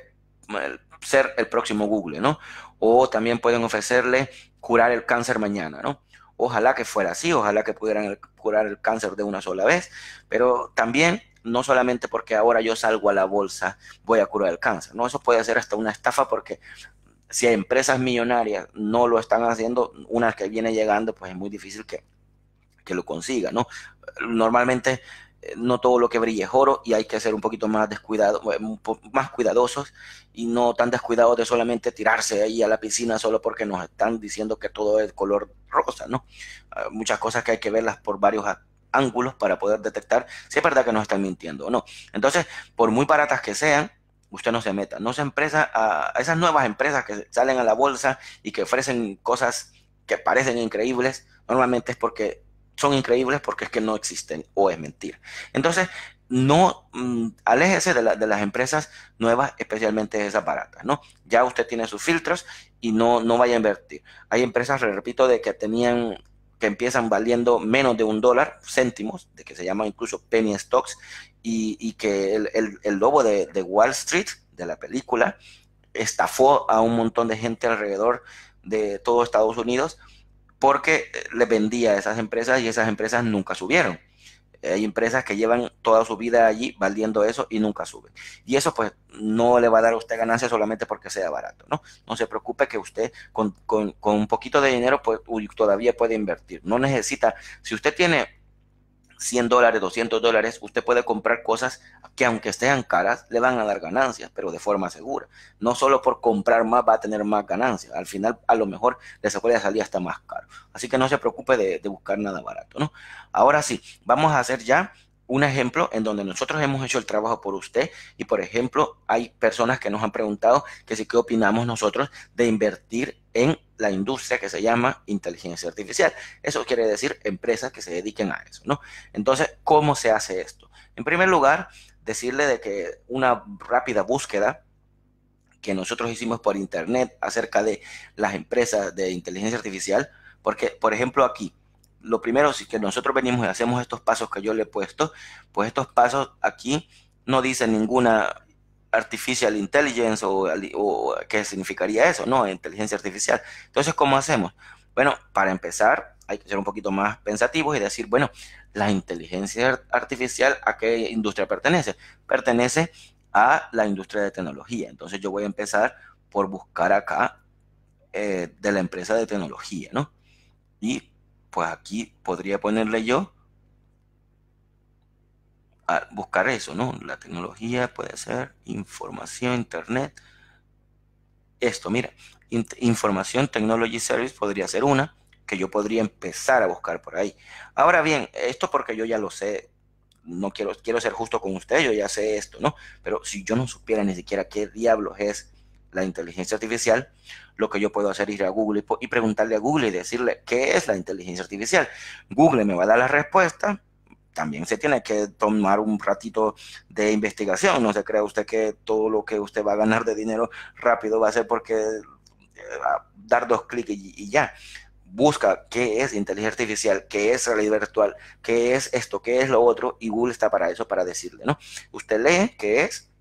mm, ser el próximo Google, ¿no? O también pueden ofrecerle curar el cáncer mañana, ¿no? Ojalá que fuera así, ojalá que pudieran curar el cáncer de una sola vez, pero también no solamente porque ahora yo salgo a la bolsa voy a curar el cáncer, no, eso puede ser hasta una estafa porque si empresas millonarias no lo están haciendo, una que viene llegando, pues es muy difícil que, lo consiga, ¿no? Normalmente eh, no todo lo que brille es oro y hay que ser un poquito más descuidado, eh, más cuidadosos y no tan descuidados de solamente tirarse ahí a la piscina solo porque nos están diciendo que todo es color rosa, ¿no? Ah, muchas cosas que hay que verlas por varios aspectos ángulos para poder detectar si es verdad que nos están mintiendo o no. Entonces, por muy baratas que sean, usted no se meta, no se empresa a esas nuevas empresas que salen a la bolsa y que ofrecen cosas que parecen increíbles, normalmente es porque son increíbles porque es que no existen o es mentira. Entonces, no mm, aléjese de, las empresas nuevas, especialmente esas baratas, ¿no? Ya usted tiene sus filtros y no, no vaya a invertir. Hay empresas, repito, de que tenían que empiezan valiendo menos de un dólar, céntimos, de que se llama incluso penny stocks, y, que el, lobo de, de, Wall Street, de la película, estafó a un montón de gente alrededor de todo Estados Unidos porque le vendía a esas empresas y esas empresas nunca subieron. Hay empresas que llevan toda su vida allí valiendo eso y nunca suben. Y eso pues no le va a dar a usted ganancia solamente porque sea barato, ¿no? No se preocupe que usted con, un poquito de dinero pues, todavía puede invertir. No necesita, si usted tiene 100 dólares, 200 dólares, usted puede comprar cosas que aunque sean caras, le van a dar ganancias, pero de forma segura. No solo por comprar más va a tener más ganancias. Al final, a lo mejor, les puede salir hasta más caro. Así que no se preocupe de, de buscar nada barato, ¿no? Ahora sí, vamos a hacer ya un ejemplo en donde nosotros hemos hecho el trabajo por usted y, por ejemplo, hay personas que nos han preguntado que sí, ¿qué opinamos nosotros de invertir en la industria que se llama inteligencia artificial? Eso quiere decir empresas que se dediquen a eso, ¿no? Entonces, ¿cómo se hace esto? En primer lugar, decirle de que una rápida búsqueda que nosotros hicimos por internet acerca de las empresas de inteligencia artificial, porque, por ejemplo, aquí, lo primero, si que nosotros venimos y hacemos estos pasos que yo le he puesto, pues estos pasos aquí no dicen ninguna artificial intelligence o, qué significaría eso, no, inteligencia artificial. Entonces, ¿cómo hacemos? Bueno, para empezar, hay que ser un poquito más pensativos y decir, bueno, la inteligencia artificial, ¿a qué industria pertenece? Pertenece a la industria de tecnología. Entonces, yo voy a empezar por buscar acá eh, de la empresa de tecnología, ¿no? Y pues aquí podría ponerle yo a buscar eso, ¿no? La tecnología puede ser información, internet. Esto, mira, información, technology service podría ser una que yo podría empezar a buscar por ahí. Ahora bien, esto porque yo ya lo sé, no quiero, quiero ser justo con usted, yo ya sé esto, ¿no? Pero si yo no supiera ni siquiera qué diablos es la inteligencia artificial, lo que yo puedo hacer es ir a Google y, preguntarle a Google y decirle qué es la inteligencia artificial. Google me va a dar la respuesta. También se tiene que tomar un ratito de investigación. No se crea usted que todo lo que usted va a ganar de dinero rápido va a ser porque eh, dar dos clics y, y ya busca qué es inteligencia artificial, qué es realidad virtual, qué es esto, qué es lo otro, y Google está para eso, para decirle, ¿no? Usted lee qué es,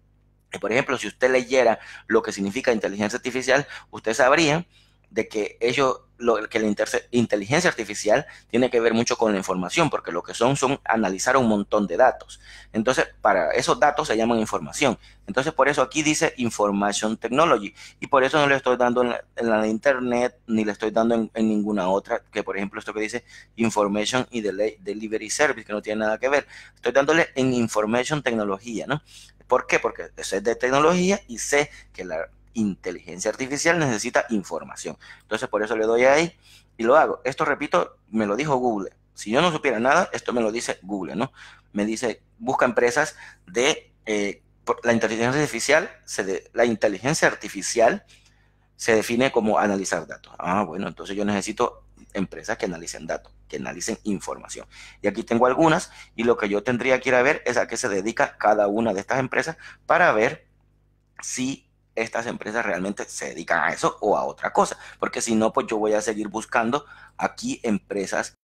por ejemplo, si usted leyera lo que significa inteligencia artificial, usted sabría de que ellos lo, que la inteligencia artificial tiene que ver mucho con la información, porque lo que son son analizar un montón de datos. Entonces, para esos datos se llaman información. Entonces, por eso aquí dice Information Technology. Y por eso no le estoy dando en la, Internet, ni le estoy dando en, ninguna otra, que por ejemplo esto que dice Information y Delivery Service, que no tiene nada que ver. Estoy dándole en Information Tecnología, ¿no? ¿Por qué? Porque sé de tecnología y sé que la inteligencia artificial necesita información. Entonces por eso le doy ahí y lo hago. Esto, repito, me lo dijo Google. Si yo no supiera nada, esto me lo dice Google, ¿no? Me dice, busca empresas de eh, la inteligencia artificial, se la inteligencia artificial se define como analizar datos. Ah, bueno, entonces yo necesito empresas que analicen datos, que analicen información. Y aquí tengo algunas y lo que yo tendría que ir a ver es a qué se dedica cada una de estas empresas para ver si estas empresas realmente se dedican a eso o a otra cosa. Porque si no, pues yo voy a seguir buscando aquí empresas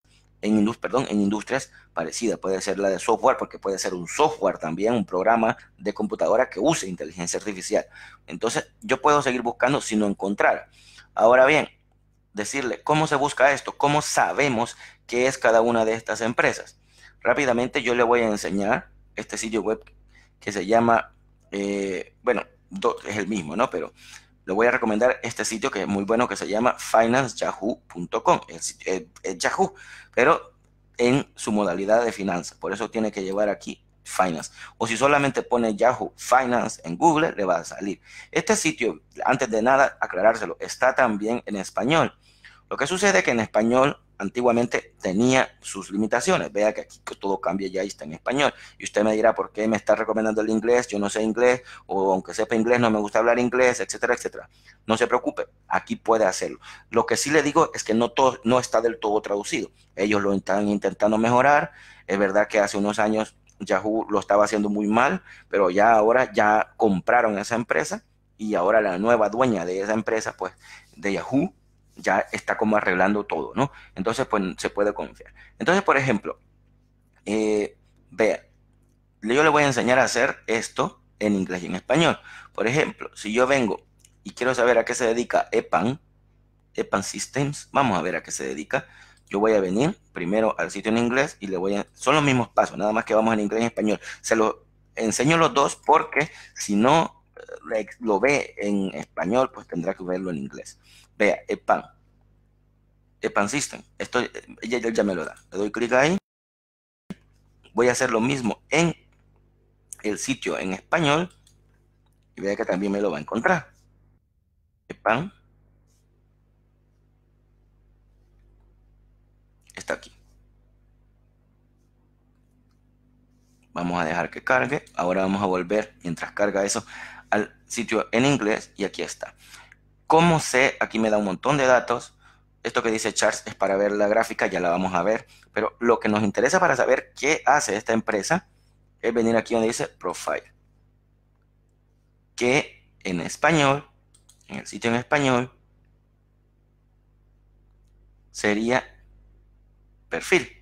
en, perdón, en industrias parecidas. Puede ser la de software, porque puede ser un software también, un programa de computadora que use inteligencia artificial. Entonces, yo puedo seguir buscando si no encontrar. Ahora bien, decirle cómo se busca esto, cómo sabemos qué es cada una de estas empresas. Rápidamente yo le voy a enseñar este sitio web que se llama, eh, bueno, es el mismo, ¿no? Pero le voy a recomendar este sitio que es muy bueno, que se llama financeyahoo.com, el es Yahoo, pero en su modalidad de finanzas. Por eso tiene que llevar aquí Finance. O si solamente pone Yahoo Finance en Google, le va a salir. Este sitio, antes de nada, aclarárselo, está también en español. Lo que sucede es que en español antiguamente tenía sus limitaciones. Vea que aquí todo cambia ya está en español. Y usted me dirá, ¿por qué me está recomendando el inglés? Yo no sé inglés, o aunque sepa inglés, no me gusta hablar inglés, etcétera, etcétera. No se preocupe, aquí puede hacerlo. Lo que sí le digo es que no, todo, no está del todo traducido. Ellos lo están intentando mejorar. Es verdad que hace unos años Yahoo lo estaba haciendo muy mal, pero ya ahora ya compraron esa empresa y ahora la nueva dueña de esa empresa, pues de Yahoo, ya está como arreglando todo, ¿no? Entonces, pues se puede confiar. Entonces, por ejemplo, eh, vea, yo le voy a enseñar a hacer esto en inglés y en español. Por ejemplo, si yo vengo y quiero saber a qué se dedica EPAN, EPAN Systems, vamos a ver a qué se dedica. Yo voy a venir primero al sitio en inglés y le voy a... Son los mismos pasos, nada más que vamos en inglés y en español. Se los enseño los dos porque si no, lo ve en español, pues tendrá que verlo en inglés. Vea, el pan. system. Esto ya, ya me lo da. Le doy clic ahí. Voy a hacer lo mismo en el sitio en español. Y vea que también me lo va a encontrar. EPAN. Está aquí. Vamos a dejar que cargue. Ahora vamos a volver mientras carga eso al sitio en inglés y aquí está. como sé? Aquí me da un montón de datos. Esto que dice charts es para ver la gráfica, ya la vamos a ver. Pero lo que nos interesa para saber qué hace esta empresa es venir aquí donde dice profile. Que en español, en el sitio en español, sería perfil.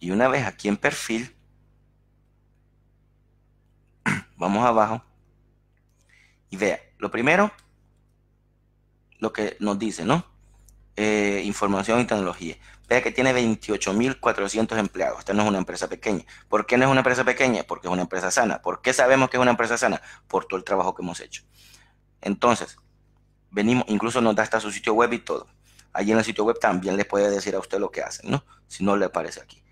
Y una vez aquí en perfil, vamos abajo y vea, lo primero, lo que nos dice, ¿no? Eh, información y tecnología. Vea que tiene 28.400 empleados. Esta no es una empresa pequeña. ¿Por qué no es una empresa pequeña? Porque es una empresa sana. ¿Por qué sabemos que es una empresa sana? Por todo el trabajo que hemos hecho. Entonces, venimos, incluso nos da hasta su sitio web y todo. Allí en el sitio web también les puede decir a usted lo que hacen, ¿no? Si no le aparece aquí.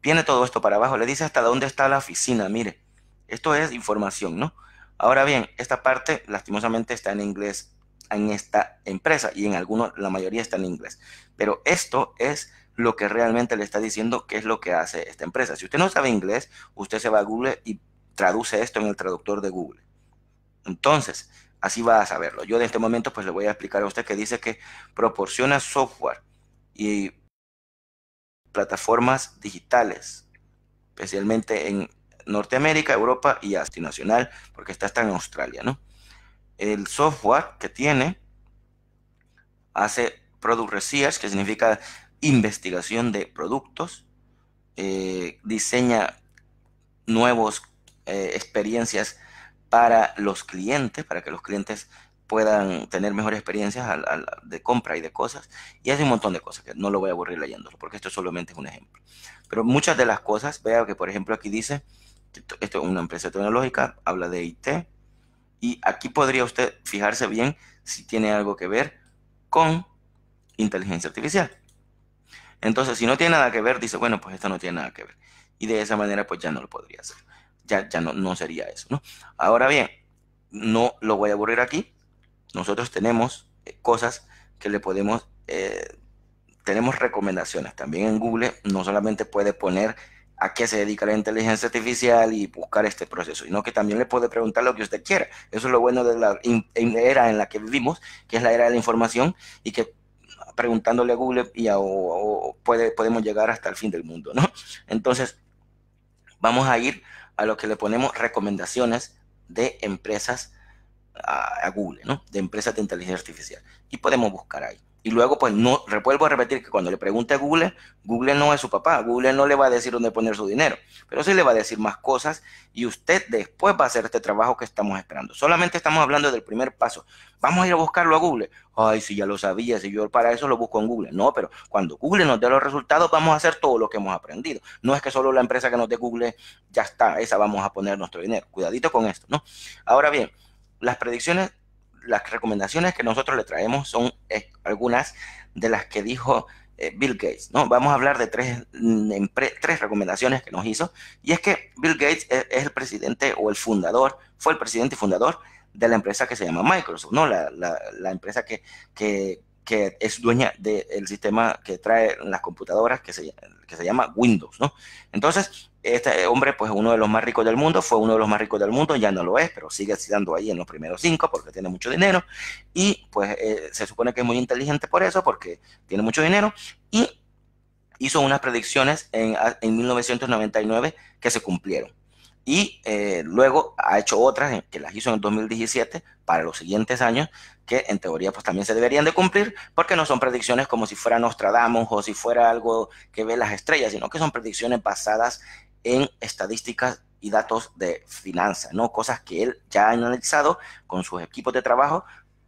Viene todo esto para abajo, le dice hasta dónde está la oficina, mire. Esto es información, ¿no? Ahora bien, esta parte lastimosamente está en inglés en esta empresa y en algunos, la mayoría está en inglés. Pero esto es lo que realmente le está diciendo qué es lo que hace esta empresa. Si usted no sabe inglés, usted se va a Google y traduce esto en el traductor de Google. Entonces, así va a saberlo. Yo de este momento pues le voy a explicar a usted que dice que proporciona software y plataformas digitales, especialmente en Norteamérica, Europa y Asia Nacional, porque está en Australia, ¿no? El software que tiene hace product research, que significa investigación de productos, eh, diseña nuevas eh, experiencias para los clientes, para que los clientes puedan tener mejores experiencias de compra y de cosas. Y hace un montón de cosas que no lo voy a aburrir leyéndolo, porque esto solamente es un ejemplo. Pero muchas de las cosas, vea que por ejemplo aquí dice, esto es una empresa tecnológica, habla de IT, y aquí podría usted fijarse bien si tiene algo que ver con inteligencia artificial. Entonces, si no tiene nada que ver, dice, bueno, pues esto no tiene nada que ver. Y de esa manera, pues ya no lo podría hacer. Ya, ya no, no sería eso, ¿no? Ahora bien, no lo voy a aburrir aquí, nosotros tenemos eh, cosas que le podemos, eh, tenemos recomendaciones. También en Google no solamente puede poner a qué se dedica la inteligencia artificial y buscar este proceso, sino que también le puede preguntar lo que usted quiera. Eso es lo bueno de la era en la que vivimos, que es la era de la información y que preguntándole a Google y puede, podemos llegar hasta el fin del mundo, ¿no? Entonces, vamos a ir a lo que le ponemos recomendaciones de empresas a, Google, ¿no? De empresas de inteligencia artificial. Y podemos buscar ahí. Y luego, pues, no, vuelvo a repetir que cuando le pregunte a Google, Google no es su papá, Google no le va a decir dónde poner su dinero, pero sí le va a decir más cosas y usted después va a hacer este trabajo que estamos esperando. Solamente estamos hablando del primer paso. Vamos a ir a buscarlo a Google. Ay, si ya lo sabía, si yo para eso lo busco en Google. No, pero cuando Google nos dé los resultados, vamos a hacer todo lo que hemos aprendido. No es que solo la empresa que nos dé Google ya está, esa vamos a poner nuestro dinero. Cuidadito con esto, ¿no? Ahora bien, las predicciones, las recomendaciones que nosotros le traemos son eh, algunas de las que dijo eh, Bill Gates, ¿no? Vamos a hablar de tres, mm, tres recomendaciones que nos hizo, y es que Bill Gates es, el presidente o el fundador, fue el presidente y fundador de la empresa que se llama Microsoft, ¿no? La, empresa que, es dueña del sistema que trae las computadoras que se, que se llama Windows, ¿no? Entonces, este hombre, pues uno de los más ricos del mundo, fue uno de los más ricos del mundo, ya no lo es, pero sigue estando ahí en los primeros cinco porque tiene mucho dinero. Y pues eh, se supone que es muy inteligente por eso, porque tiene mucho dinero. Y hizo unas predicciones en, 1999 que se cumplieron. Y eh, luego ha hecho otras que las hizo en 2017 para los siguientes años, que en teoría pues también se deberían de cumplir, porque no son predicciones como si fuera Nostradamus o si fuera algo que ve las estrellas, sino que son predicciones basadas en estadísticas y datos de finanzas, ¿no? Cosas que él ya ha analizado con sus equipos de trabajo.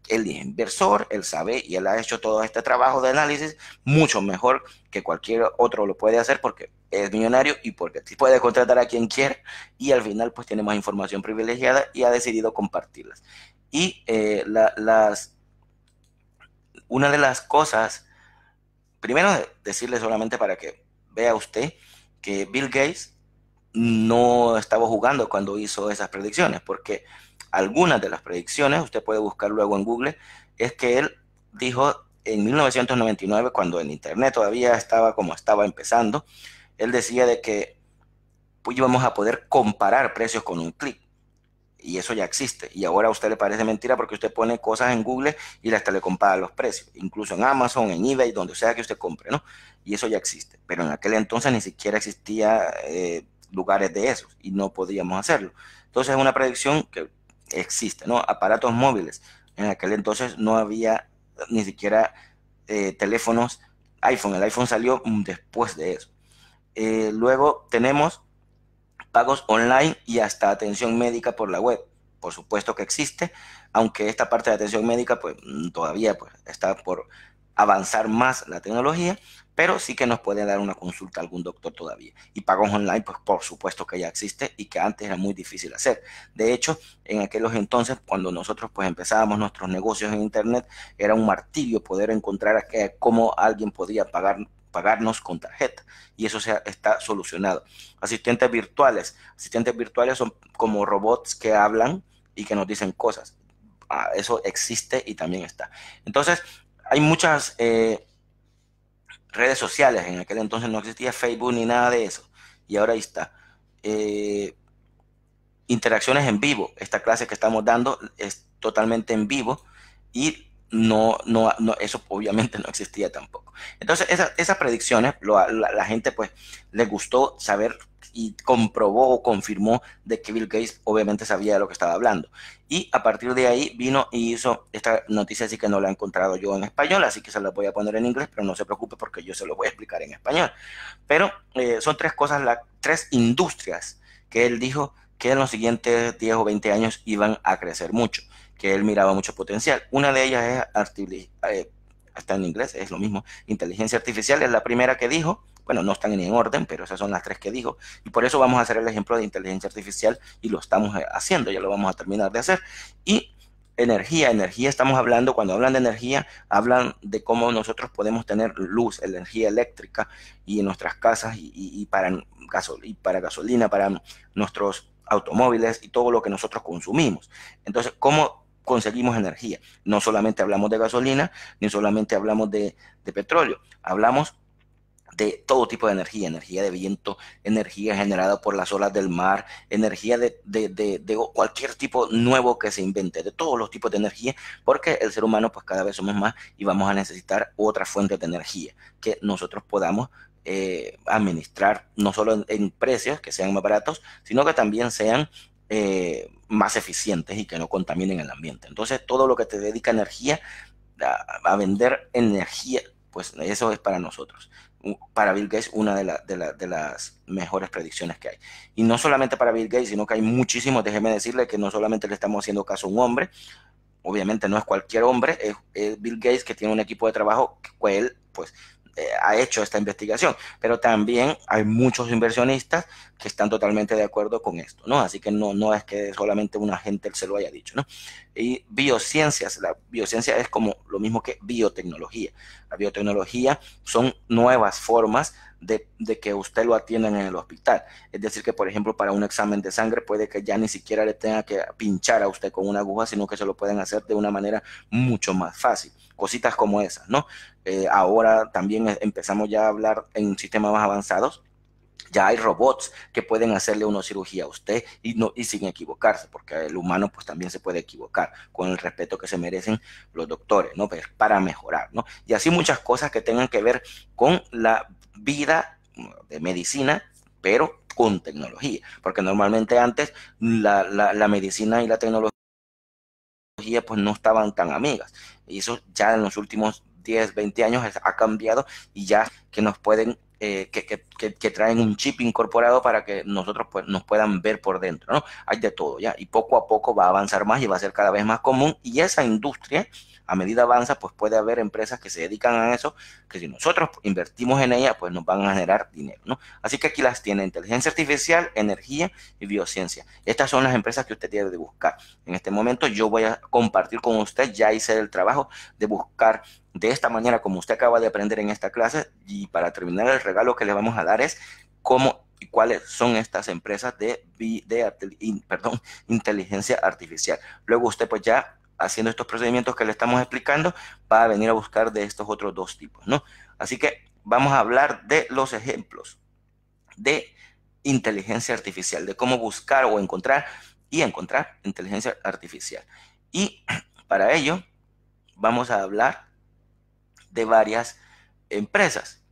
Él inversor, él sabe y él ha hecho todo este trabajo de análisis mucho mejor que cualquier otro lo puede hacer porque es millonario y porque puede contratar a quien quiera y al final pues tiene más información privilegiada y ha decidido compartirlas. Y eh, las, una de las cosas, primero decirle solamente para que vea usted que Bill Gates no estaba jugando cuando hizo esas predicciones, porque algunas de las predicciones, usted puede buscar luego en Google, es que él dijo en 1999, cuando el Internet todavía estaba como estaba empezando, él decía de que pues, íbamos a poder comparar precios con un clic. Y eso ya existe. Y ahora a usted le parece mentira porque usted pone cosas en Google y hasta le compara los precios. Incluso en Amazon, en eBay, donde sea que usted compre, ¿no? Y eso ya existe. Pero en aquel entonces ni siquiera existía... Eh, lugares de esos y no podíamos hacerlo. Entonces es una predicción que existe, ¿no? Aparatos móviles. En aquel entonces no había ni siquiera eh, teléfonos iPhone. El iPhone salió después de eso. Eh, luego tenemos pagos online y hasta atención médica por la web. Por supuesto que existe, aunque esta parte de atención médica pues todavía pues, está por avanzar más la tecnología pero sí que nos puede dar una consulta algún doctor todavía. Y pagos online, pues por supuesto que ya existe y que antes era muy difícil hacer. De hecho, en aquellos entonces, cuando nosotros pues empezábamos nuestros negocios en Internet, era un martirio poder encontrar cómo alguien podía pagar pagarnos con tarjeta y eso se, está solucionado. Asistentes virtuales. Asistentes virtuales son como robots que hablan y que nos dicen cosas. Ah, eso existe y también está. Entonces, hay muchas eh, redes sociales. En aquel entonces no existía Facebook ni nada de eso. Y ahora ahí está. Eh, interacciones en vivo. Esta clase que estamos dando es totalmente en vivo y no, no, eso obviamente no existía tampoco. Entonces, esas predicciones, lo, la, la, gente pues le gustó saber y comprobó o confirmó de que Bill Gates obviamente sabía de lo que estaba hablando. Y a partir de ahí vino y hizo esta noticia, así que no la he encontrado yo en español, así que se la voy a poner en inglés, pero no se preocupe porque yo se lo voy a explicar en español. Pero eh, son tres cosas, las tres industrias que él dijo que en los siguientes 10 o 20 años iban a crecer mucho, que él miraba mucho potencial. Una de ellas es, eh, está en inglés, es lo mismo, inteligencia artificial, es la primera que dijo bueno, no están en orden, pero esas son las tres que dijo Y por eso vamos a hacer el ejemplo de inteligencia artificial y lo estamos eh, haciendo, ya lo vamos a terminar de hacer. Y energía, energía estamos hablando, cuando hablan de energía, hablan de cómo nosotros podemos tener luz, energía eléctrica y en nuestras casas y, para, gasol, y para gasolina, para nuestros automóviles y todo lo que nosotros consumimos. Entonces, ¿cómo conseguimos energía? No solamente hablamos de gasolina, ni solamente hablamos de, de petróleo, hablamos de todo tipo de energía, energía de viento, energía generada por las olas del mar, energía de, cualquier tipo nuevo que se invente, de todos los tipos de energía, porque el ser humano pues cada vez somos más y vamos a necesitar otra fuente de energía que nosotros podamos eh, administrar, no solo en, precios que sean más baratos, sino que también sean... Eh, más eficientes y que no contaminen el ambiente. Entonces, todo lo que te dedica energía a vender energía, pues eso es para nosotros para Bill Gates una de, de, las mejores predicciones que hay. Y no solamente para Bill Gates, sino que hay muchísimos, déjeme decirle que no solamente le estamos haciendo caso a un hombre, obviamente no es cualquier hombre, es, es Bill Gates que tiene un equipo de trabajo que él pues eh, ha hecho esta investigación, pero también hay muchos inversionistas que están totalmente de acuerdo con esto, ¿no? Así que no, no es que solamente una gente se lo haya dicho, ¿no? Y biociencias, la biociencia es como lo mismo que biotecnología. La biotecnología son nuevas formas de, que usted lo atienda en el hospital. Es decir, que por ejemplo para un examen de sangre puede que ya ni siquiera le tenga que pinchar a usted con una aguja, sino que se lo pueden hacer de una manera mucho más fácil cositas como esas, ¿no? Eh, ahora también empezamos ya a hablar en sistemas más avanzados. Ya hay robots que pueden hacerle una cirugía a usted y, no, y sin equivocarse, porque el humano pues también se puede equivocar con el respeto que se merecen los doctores, ¿no? Pues, para mejorar, ¿no? Y así muchas cosas que tengan que ver con la vida de medicina, pero con tecnología, porque normalmente antes la medicina y la tecnología pues, pues no estaban tan amigas. Y eso ya en los últimos 10, 20 años ha cambiado y ya que nos pueden, eh, que, traen un chip incorporado para que nosotros pues, nos puedan ver por dentro, ¿no? Hay de todo ya y poco a poco va a avanzar más y va a ser cada vez más común y esa industria a medida avanza, pues puede haber empresas que se dedican a eso, que si nosotros invertimos en ella, pues nos van a generar dinero, Así que aquí las tiene inteligencia artificial, energía y biociencia. Estas son las empresas que usted tiene de buscar. En este momento yo voy a compartir con usted, ya hice el trabajo de buscar de esta manera, como usted acaba de aprender en esta clase, y para terminar el regalo que le vamos a dar es cómo y cuáles son estas empresas de, de, perdón, inteligencia artificial. Luego usted pues ya haciendo estos procedimientos que le estamos explicando va a venir a buscar de estos otros dos tipos, ¿no? Así que vamos a hablar de los ejemplos de inteligencia artificial, de cómo buscar o encontrar y encontrar inteligencia artificial. Y para ello vamos a hablar de varias empresas.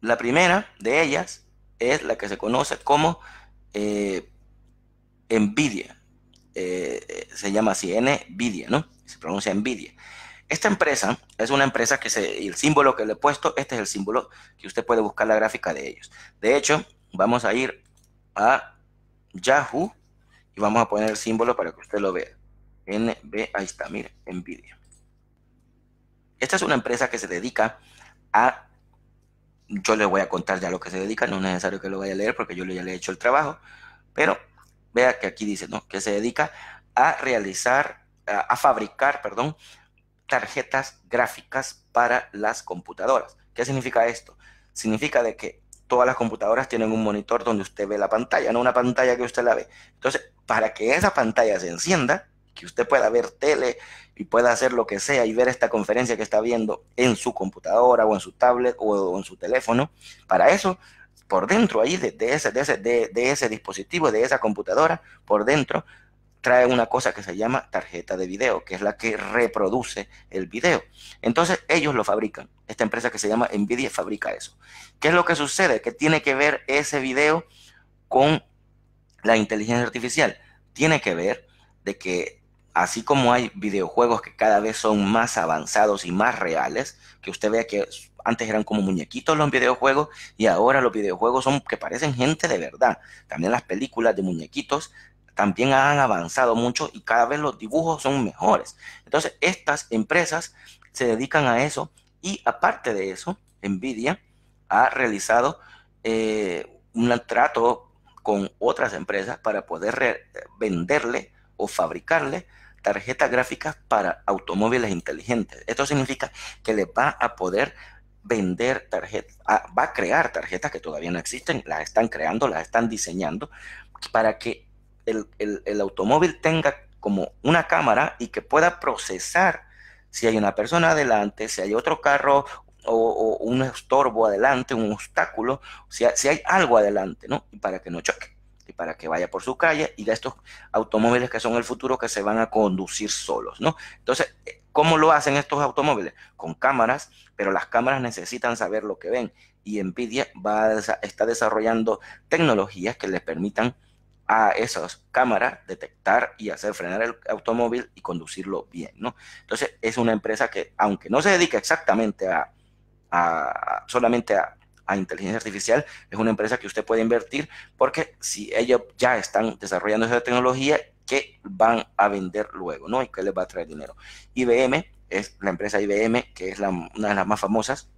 La primera de ellas es la que se conoce como eh, Nvidia. Eh, se llama así, NVIDIA, ¿no? Se pronuncia NVIDIA. Esta empresa es una empresa que se, el símbolo que le he puesto, este es el símbolo que usted puede buscar la gráfica de ellos. De hecho, vamos a ir a Yahoo y vamos a poner el símbolo para que usted lo vea. N.V. ahí está, mire, NVIDIA. Esta es una empresa que se dedica a yo le voy a contar ya lo que se dedica, no es necesario que lo vaya a leer porque yo ya le he hecho el trabajo, pero vea que aquí dice, ¿no? Que se dedica a realizar, a, fabricar, perdón, tarjetas gráficas para las computadoras. ¿Qué significa esto? Significa de que todas las computadoras tienen un monitor donde usted ve la pantalla, no una pantalla que usted la ve. Entonces, para que esa pantalla se encienda, que usted pueda ver tele y pueda hacer lo que sea y ver esta conferencia que está viendo en su computadora o en su tablet o, en su teléfono, para eso por dentro ahí de, ese, de, ese, de ese dispositivo, de esa computadora, por dentro, trae una cosa que se llama tarjeta de video, que es la que reproduce el video. Entonces ellos lo fabrican. Esta empresa que se llama Nvidia fabrica eso. ¿Qué es lo que sucede? Que tiene que ver ese video con la inteligencia artificial. Tiene que ver de que así como hay videojuegos que cada vez son más avanzados y más reales, que usted vea que antes eran como muñequitos los videojuegos y ahora los videojuegos son que parecen gente de verdad. También las películas de muñequitos también han avanzado mucho y cada vez los dibujos son mejores. Entonces, estas empresas se dedican a eso y aparte de eso, Nvidia ha realizado eh, un trato con otras empresas para poder venderle o fabricarle tarjetas gráficas para automóviles inteligentes. Esto significa que le va a poder vender tarjetas, ah, va a crear tarjetas que todavía no existen, las están creando, las están diseñando, para que el, automóvil tenga como una cámara y que pueda procesar si hay una persona adelante, si hay otro carro o, un estorbo adelante, un obstáculo, si, hay, si hay algo adelante, ¿no? Y para que no choque, y para que vaya por su calle y de estos automóviles que son el futuro que se van a conducir solos, ¿no? Entonces, ¿Cómo lo hacen estos automóviles? Con cámaras, pero las cámaras necesitan saber lo que ven y Nvidia va está desarrollando tecnologías que le permitan a esas cámaras detectar y hacer frenar el automóvil y conducirlo bien, ¿no? Entonces es una empresa que, aunque no se dedica exactamente a, solamente a, inteligencia artificial, es una empresa que usted puede invertir porque si ellos ya están desarrollando esa tecnología qué van a vender luego, ¿no? Y qué les va a traer dinero. IBM es la empresa IBM, que es una de las más famosas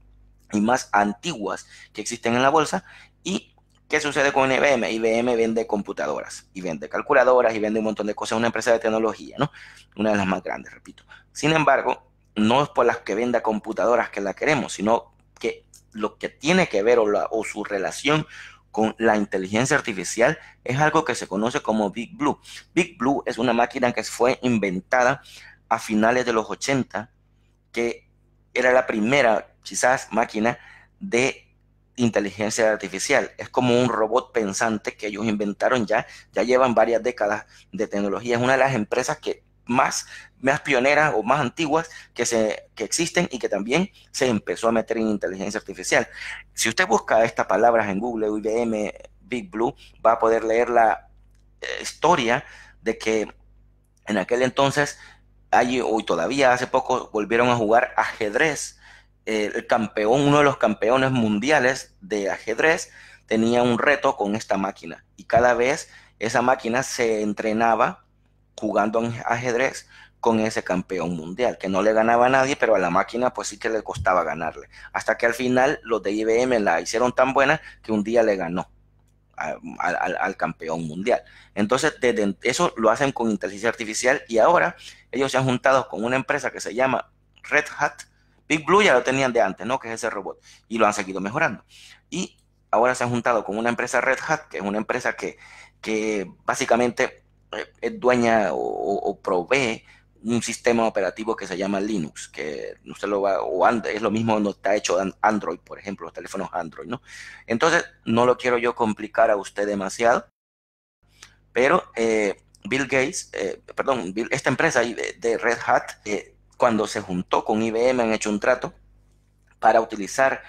y más antiguas que existen en la bolsa. ¿Y qué sucede con IBM? IBM vende computadoras y vende calculadoras y vende un montón de cosas. Una empresa de tecnología, ¿no? Una de las más grandes, repito. Sin embargo, no es por las que venda computadoras que la queremos, sino que lo que tiene que ver o su relación con la inteligencia artificial es algo que se conoce como Big Blue. Big Blue es una máquina que fue inventada a finales de los 80, que era la primera, quizás, máquina de inteligencia artificial. Es como un robot pensante que ellos inventaron ya, ya llevan varias décadas de tecnología. Es una de las empresas que más, más pioneras o más antiguas que, se, existen y que también se empezó a meter en inteligencia artificial. Si usted busca estas palabras en Google, IBM, Big Blue, va a poder leer la eh, historia de que en aquel entonces, hoy todavía hace poco, volvieron a jugar ajedrez. el campeón, uno de los campeones mundiales de ajedrez, tenía un reto con esta máquina y cada vez esa máquina se entrenaba jugando en ajedrez con ese campeón mundial, que no le ganaba a nadie, pero a la máquina pues sí que le costaba ganarle. Hasta que al final los de IBM la hicieron tan buena que un día le ganó al, campeón mundial. Entonces, desde eso lo hacen con inteligencia artificial y ahora ellos se han juntado con una empresa que se llama Red Hat. Big Blue ya lo tenían de antes, ¿no? Que es ese robot. Y lo han seguido mejorando. Y ahora se han juntado con una empresa Red Hat, que es una empresa que, que básicamente eh, es dueña o, provee un sistema operativo que se llama Linux, que usted lo va, o es lo mismo, no está hecho Android, por ejemplo, los teléfonos Android, ¿no? Entonces, no lo quiero yo complicar a usted demasiado, pero eh, Bill Gates, eh, perdón, esta empresa de, Red Hat, cuando se juntó con IBM, han hecho un trato para utilizar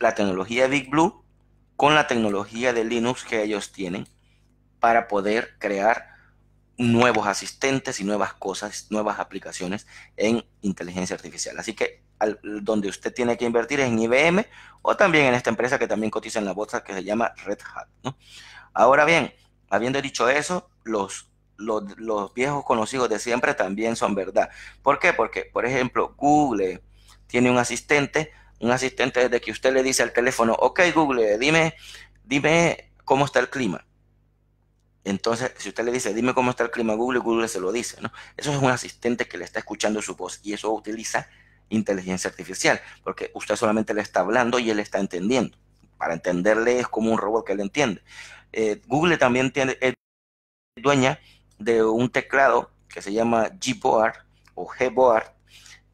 la tecnología Big Blue con la tecnología de Linux que ellos tienen para poder crear nuevos asistentes y nuevas cosas, nuevas aplicaciones en inteligencia artificial. Así que al, donde usted tiene que invertir es en IBM o también en esta empresa que también cotiza en la bolsa que se llama Red Hat. Ahora bien, habiendo dicho eso, los, los, los viejos conocidos de siempre también son verdad. ¿Por qué? Porque, por ejemplo, Google tiene un asistente, un asistente desde que usted le dice al teléfono, ok Google, dime, dime cómo está el clima entonces, si usted le dice, dime cómo está el clima Google, Google se lo dice, Eso es un asistente que le está escuchando su voz y eso utiliza inteligencia artificial, porque usted solamente le está hablando y él está entendiendo. Para entenderle es como un robot que le entiende. Eh, Google también tiene, es dueña de un teclado que se llama Gboard o Gboard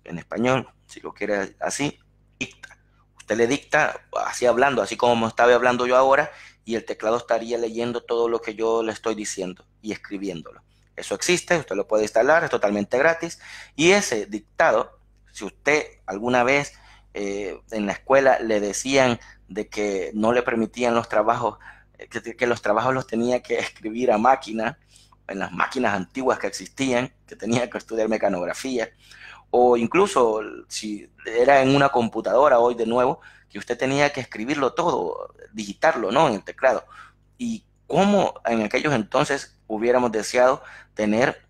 en español, si lo quiere así, dicta. Usted le dicta así hablando, así como estaba hablando yo ahora, y el teclado estaría leyendo todo lo que yo le estoy diciendo y escribiéndolo. Eso existe, usted lo puede instalar, es totalmente gratis. Y ese dictado, si usted alguna vez eh, en la escuela le decían de que no le permitían los trabajos, eh, que, que los trabajos los tenía que escribir a máquina, en las máquinas antiguas que existían, que tenía que estudiar mecanografía, o incluso si era en una computadora hoy de nuevo, que usted tenía que escribirlo todo, digitarlo, ¿no? En el teclado. Y cómo en aquellos entonces hubiéramos deseado tener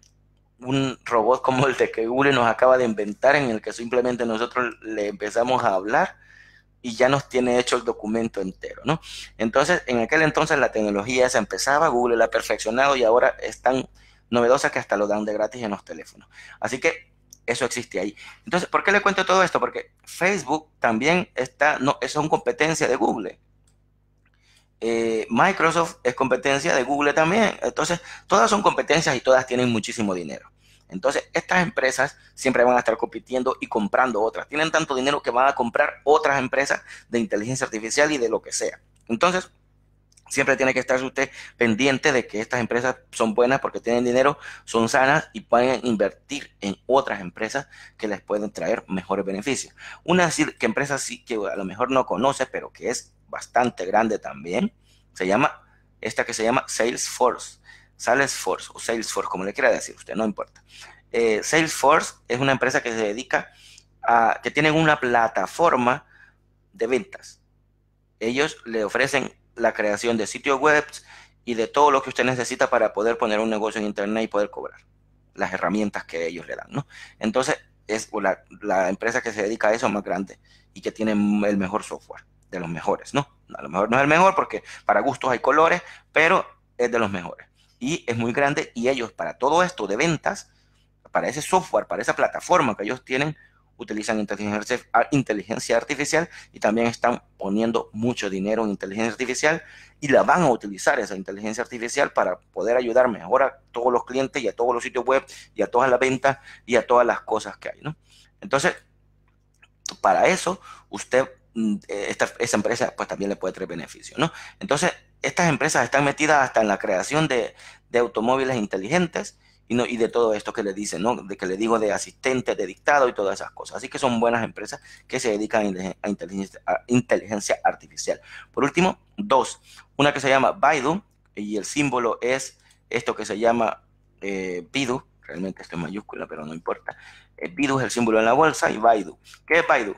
un robot como el de que Google nos acaba de inventar, en el que simplemente nosotros le empezamos a hablar y ya nos tiene hecho el documento entero, ¿no? Entonces, en aquel entonces la tecnología se empezaba, Google la ha perfeccionado y ahora es tan novedosa que hasta lo dan de gratis en los teléfonos. Así que eso existe ahí. Entonces, ¿por qué le cuento todo esto? Porque Facebook también está, no, es una competencia de Google. Eh, Microsoft es competencia de Google también. Entonces, todas son competencias y todas tienen muchísimo dinero. Entonces, estas empresas siempre van a estar compitiendo y comprando otras. Tienen tanto dinero que van a comprar otras empresas de inteligencia artificial y de lo que sea. Entonces, Siempre tiene que estar usted pendiente de que estas empresas son buenas porque tienen dinero, son sanas y pueden invertir en otras empresas que les pueden traer mejores beneficios. Una empresa sí que a lo mejor no conoce, pero que es bastante grande también, se llama, esta que se llama Salesforce. Salesforce o Salesforce, como le quiera decir usted, no importa. Eh, Salesforce es una empresa que se dedica a, que tienen una plataforma de ventas. Ellos le ofrecen la creación de sitios web y de todo lo que usted necesita para poder poner un negocio en Internet y poder cobrar las herramientas que ellos le dan, ¿no? Entonces, es la, empresa que se dedica a eso más grande y que tiene el mejor software, de los mejores, ¿no? A lo mejor no es el mejor porque para gustos hay colores, pero es de los mejores. Y es muy grande y ellos para todo esto de ventas, para ese software, para esa plataforma que ellos tienen, utilizan ah, inteligencia artificial y también están poniendo mucho dinero en inteligencia artificial y la van a utilizar esa inteligencia artificial para poder ayudar mejor a todos los clientes y a todos los sitios web y a todas las ventas y a todas las cosas que hay, ¿no? Entonces, para eso, usted, mm, e, esta, empresa, pues también le puede traer beneficio, ¿no? Entonces, estas empresas están metidas hasta en la creación de, de automóviles inteligentes, y, de todo esto que le dicen, ¿no? De que le digo de asistente, de dictado y todas esas cosas. Así que son buenas empresas que se dedican a inteligencia, artificial. Por último, dos. Una que se llama Baidu y el símbolo es esto que se llama eh, Bidu. Realmente esto es mayúscula, pero no importa. Eh, Bidu es el símbolo en la bolsa y Baidu. ¿Qué es Baidu?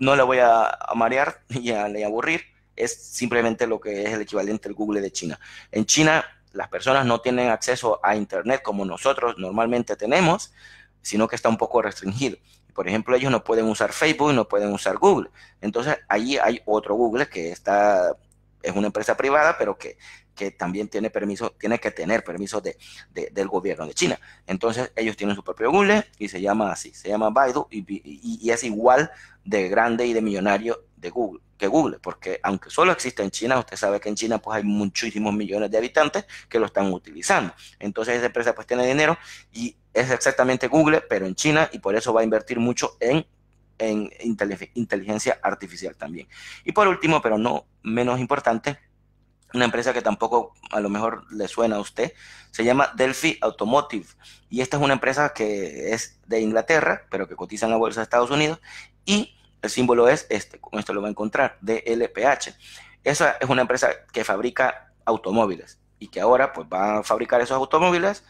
No la voy a, marear ni a, ni aburrir. Es simplemente lo que es el equivalente al Google de China. En China las personas no tienen acceso a Internet como nosotros normalmente tenemos, sino que está un poco restringido. Por ejemplo, ellos no pueden usar Facebook, no pueden usar Google. Entonces, allí hay otro Google que está es una empresa privada, pero que, también tiene permiso, tiene que tener permiso de, del gobierno de China. Entonces, ellos tienen su propio Google y se llama así, se llama Baidu y, es igual de grande y de millonario de Google, que Google, porque aunque solo existe en China, usted sabe que en China pues hay muchísimos millones de habitantes que lo están utilizando. Entonces esa empresa pues tiene dinero y es exactamente Google, pero en China y por eso va a invertir mucho en en inteligencia artificial también. Y por último, pero no menos importante, una empresa que tampoco a lo mejor le suena a usted, se llama Delphi Automotive. Y esta es una empresa que es de Inglaterra, pero que cotiza en la bolsa de Estados Unidos. Y el símbolo es este, con esto lo va a encontrar, DLPH. Esa es una empresa que fabrica automóviles y que ahora pues va a fabricar esos automóviles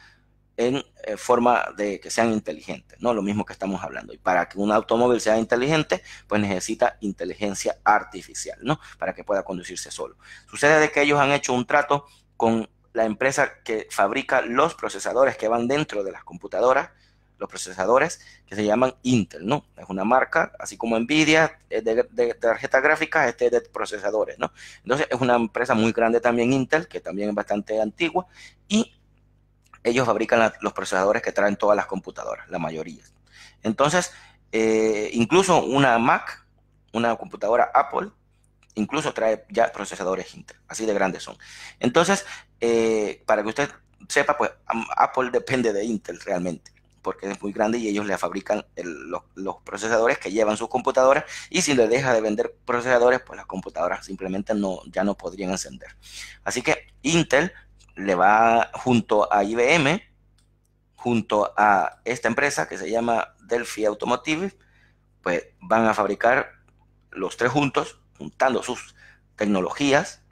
en eh, forma de que sean inteligentes, ¿no? Lo mismo que estamos hablando. Y para que un automóvil sea inteligente, pues necesita inteligencia artificial, ¿no? Para que pueda conducirse solo. Sucede de que ellos han hecho un trato con la empresa que fabrica los procesadores que van dentro de las computadoras, los procesadores que se llaman Intel, ¿no? Es una marca, así como Nvidia, eh, de, tarjetas gráficas, este de procesadores, ¿no? Entonces es una empresa muy grande también Intel, que también es bastante antigua, y ellos fabrican los procesadores que traen todas las computadoras, la mayoría. Entonces, eh, incluso una Mac, una computadora Apple, incluso trae ya procesadores Intel, así de grandes son. Entonces, eh, para que usted sepa, pues Apple depende de Intel realmente, porque es muy grande y ellos le fabrican los, procesadores que llevan sus computadoras y si le deja de vender procesadores, pues las computadoras simplemente no, ya no podrían encender. Así que Intel le va junto a IBM, junto a esta empresa que se llama Delphi Automotive, pues van a fabricar los tres juntos, juntando sus tecnologías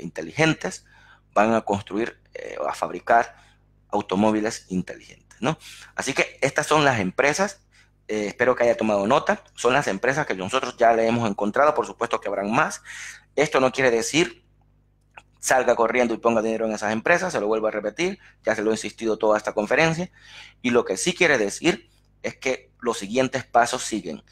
inteligentes, van a construir eh, o a fabricar automóviles inteligentes, ¿no? Así que estas son las empresas, eh, espero que haya tomado nota, son las empresas que nosotros ya le hemos encontrado, por supuesto que habrán más. Esto no quiere decir salga corriendo y ponga dinero en esas empresas, se lo vuelvo a repetir, ya se lo he insistido toda esta conferencia, y lo que sí quiere decir es que los siguientes pasos siguen.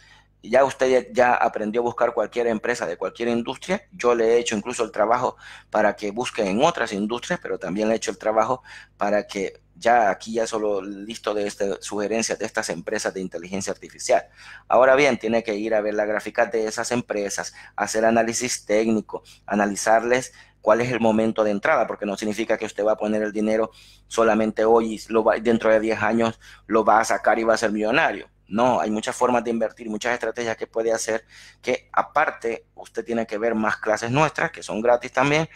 Ya usted ya aprendió a buscar cualquier empresa de cualquier industria, yo le he hecho incluso el trabajo para que busque en otras industrias, pero también le he hecho el trabajo para que ya aquí ya solo listo de este, sugerencias de estas empresas de inteligencia artificial. Ahora bien, tiene que ir a ver la gráfica de esas empresas, hacer análisis técnico, analizarles cuál es el momento de entrada, porque no significa que usted va a poner el dinero solamente hoy y lo va, dentro de 10 años lo va a sacar y va a ser millonario. No, hay muchas formas de invertir, muchas estrategias que puede hacer que aparte usted tiene que ver más clases nuestras, que son gratis también,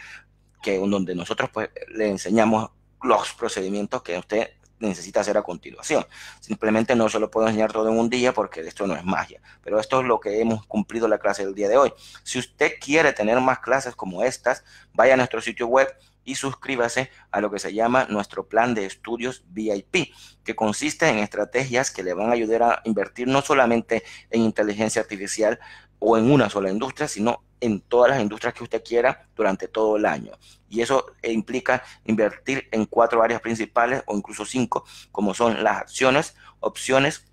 que donde nosotros pues, le enseñamos los procedimientos que usted necesita hacer a continuación. Simplemente no se lo puedo enseñar todo en un día porque esto no es magia. Pero esto es lo que hemos cumplido la clase del día de hoy. Si usted quiere tener más clases como estas, vaya a nuestro sitio web y suscríbase a lo que se llama nuestro plan de estudios VIP, que consiste en estrategias que le van a ayudar a invertir no solamente en inteligencia artificial o en una sola industria, sino en todas las industrias que usted quiera durante todo el año. Y eso implica invertir en cuatro áreas principales o incluso cinco, como son las acciones, opciones,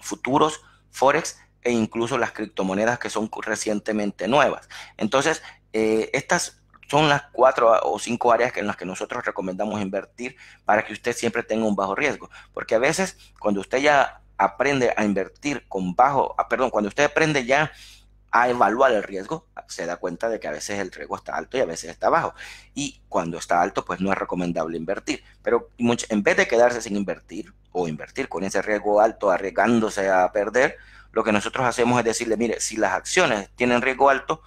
futuros, forex e incluso las criptomonedas que son recientemente nuevas. Entonces, eh, estas son las cuatro o cinco áreas en las que nosotros recomendamos invertir para que usted siempre tenga un bajo riesgo. Porque a veces cuando usted ya aprende a invertir con bajo, ah, perdón, cuando usted aprende ya a evaluar el riesgo, se da cuenta de que a veces el riesgo está alto y a veces está bajo. Y cuando está alto, pues no es recomendable invertir. Pero en vez de quedarse sin invertir o invertir con ese riesgo alto, arriesgándose a perder, lo que nosotros hacemos es decirle, mire, si las acciones tienen riesgo alto,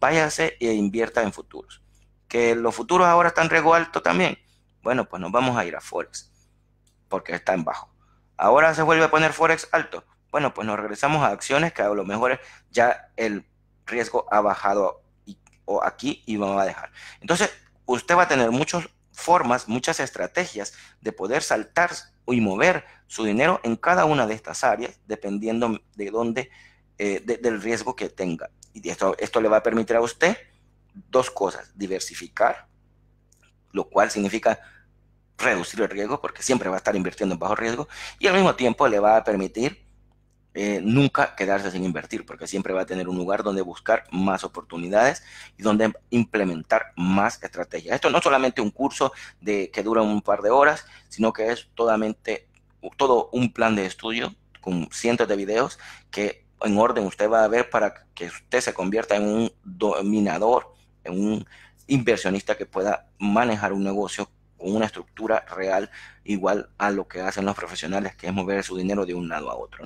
váyase e invierta en futuros. Que los futuros ahora están en riesgo alto también. Bueno, pues nos vamos a ir a Forex, porque está en bajo. Ahora se vuelve a poner Forex alto bueno, pues nos regresamos a acciones que a lo mejor ya el riesgo ha bajado o aquí y vamos a dejar. Entonces, usted va a tener muchas formas, muchas estrategias de poder saltar y mover su dinero en cada una de estas áreas, dependiendo de dónde, eh, del riesgo que tenga. Y esto, esto le va a permitir a usted dos cosas, diversificar, lo cual significa reducir el riesgo, porque siempre va a estar invirtiendo en bajo riesgo, y al mismo tiempo le va a permitir eh, nunca quedarse sin invertir, porque siempre va a tener un lugar donde buscar más oportunidades y donde implementar más estrategias. Esto no es solamente un curso de, que dura un par de horas, sino que es totalmente, todo un plan de estudio con cientos de videos que en orden usted va a ver para que usted se convierta en un dominador, en un inversionista que pueda manejar un negocio con una estructura real igual a lo que hacen los profesionales, que es mover su dinero de un lado a otro.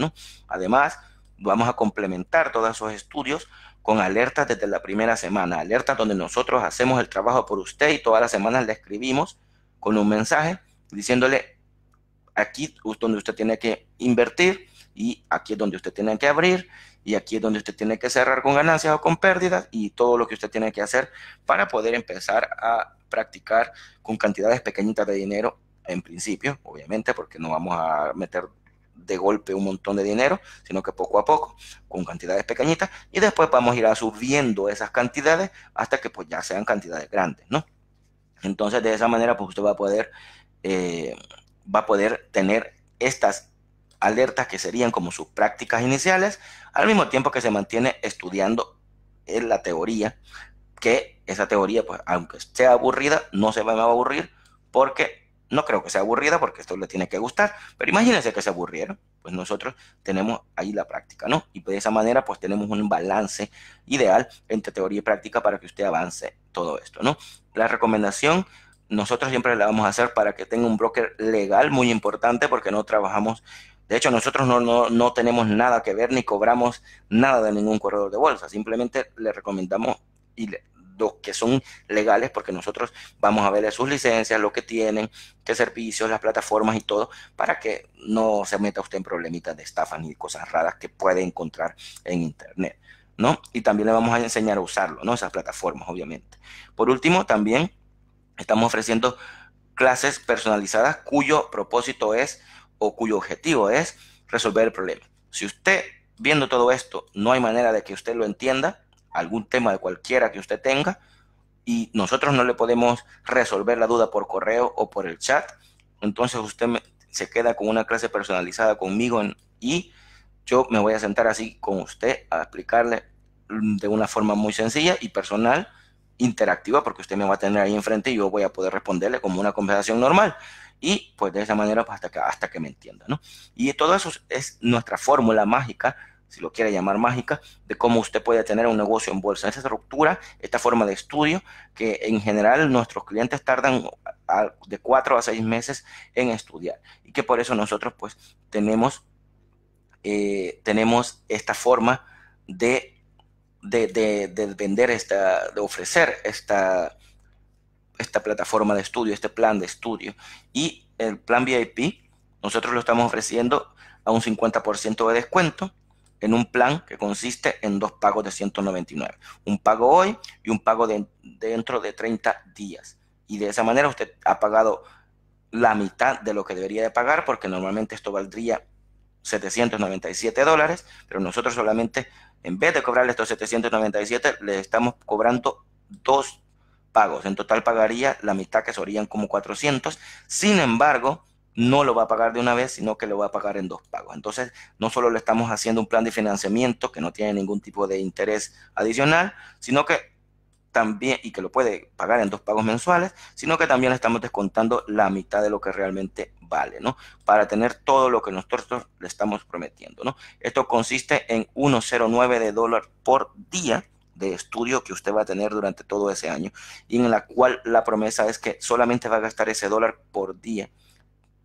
Además, vamos a complementar todos esos estudios con alertas desde la primera semana, alertas donde nosotros hacemos el trabajo por usted y todas las semanas le escribimos con un mensaje diciéndole, aquí es donde usted tiene que invertir y aquí es donde usted tiene que abrir y aquí es donde usted tiene que cerrar con ganancias o con pérdidas y todo lo que usted tiene que hacer para poder empezar a practicar con cantidades pequeñitas de dinero en principio, obviamente, porque no vamos a meter de golpe un montón de dinero, sino que poco a poco, con cantidades pequeñitas, y después vamos a ir subiendo esas cantidades hasta que pues ya sean cantidades grandes, ¿no? Entonces de esa manera pues usted va a poder, eh, va a poder tener estas alertas que serían como sus prácticas iniciales, al mismo tiempo que se mantiene estudiando en eh, la teoría, que esa teoría, pues aunque sea aburrida, no se va a aburrir porque no creo que sea aburrida porque esto le tiene que gustar, pero imagínense que se aburrieron, pues nosotros tenemos ahí la práctica, ¿no? Y de esa manera pues tenemos un balance ideal entre teoría y práctica para que usted avance todo esto, ¿no? La recomendación nosotros siempre la vamos a hacer para que tenga un broker legal muy importante porque no trabajamos de hecho, nosotros no, tenemos nada que ver ni cobramos nada de ningún corredor de bolsa. Simplemente le recomendamos y los que son legales, porque nosotros vamos a ver sus licencias, lo que tienen, qué servicios, las plataformas y todo, para que no se meta usted en problemitas de estafa ni cosas raras que puede encontrar en Internet. ¿no? Y también le vamos a enseñar a usarlo, ¿no? Esas plataformas, obviamente. Por último, también estamos ofreciendo clases personalizadas cuyo propósito es o cuyo objetivo es resolver el problema. Si usted, viendo todo esto, no hay manera de que usted lo entienda, algún tema de cualquiera que usted tenga, y nosotros no le podemos resolver la duda por correo o por el chat, entonces usted se queda con una clase personalizada conmigo y yo me voy a sentar así con usted a explicarle de una forma muy sencilla y personal, interactiva, porque usted me va a tener ahí enfrente y yo voy a poder responderle como una conversación normal. Y pues de esa manera, pues, hasta que, hasta que me entienda, ¿no? Y todo eso es nuestra fórmula mágica, si lo quiere llamar mágica, de cómo usted puede tener un negocio en bolsa. Esa estructura, esta forma de estudio, que en general nuestros clientes tardan de cuatro a seis meses en estudiar. Y que por eso nosotros, pues, tenemos, eh, tenemos esta forma de de, de, de, vender esta, de ofrecer esta, esta plataforma de estudio, este plan de estudio. Y el plan VIP, nosotros lo estamos ofreciendo a un 50% de descuento en un plan que consiste en dos pagos de 199. Un pago hoy y un pago de, dentro de 30 días. Y de esa manera usted ha pagado la mitad de lo que debería de pagar, porque normalmente esto valdría 797 dólares, pero nosotros solamente, en vez de cobrarle estos 797, le estamos cobrando dos pagos. En total pagaría la mitad que serían como 400. Sin embargo, no lo va a pagar de una vez, sino que lo va a pagar en dos pagos. Entonces, no solo le estamos haciendo un plan de financiamiento que no tiene ningún tipo de interés adicional, sino que también, y que lo puede pagar en dos pagos mensuales, sino que también le estamos descontando la mitad de lo que realmente vale, ¿no? Para tener todo lo que nosotros le estamos prometiendo, ¿no? Esto consiste en 1,09 de dólar por día de estudio que usted va a tener durante todo ese año y en la cual la promesa es que solamente va a gastar ese dólar por día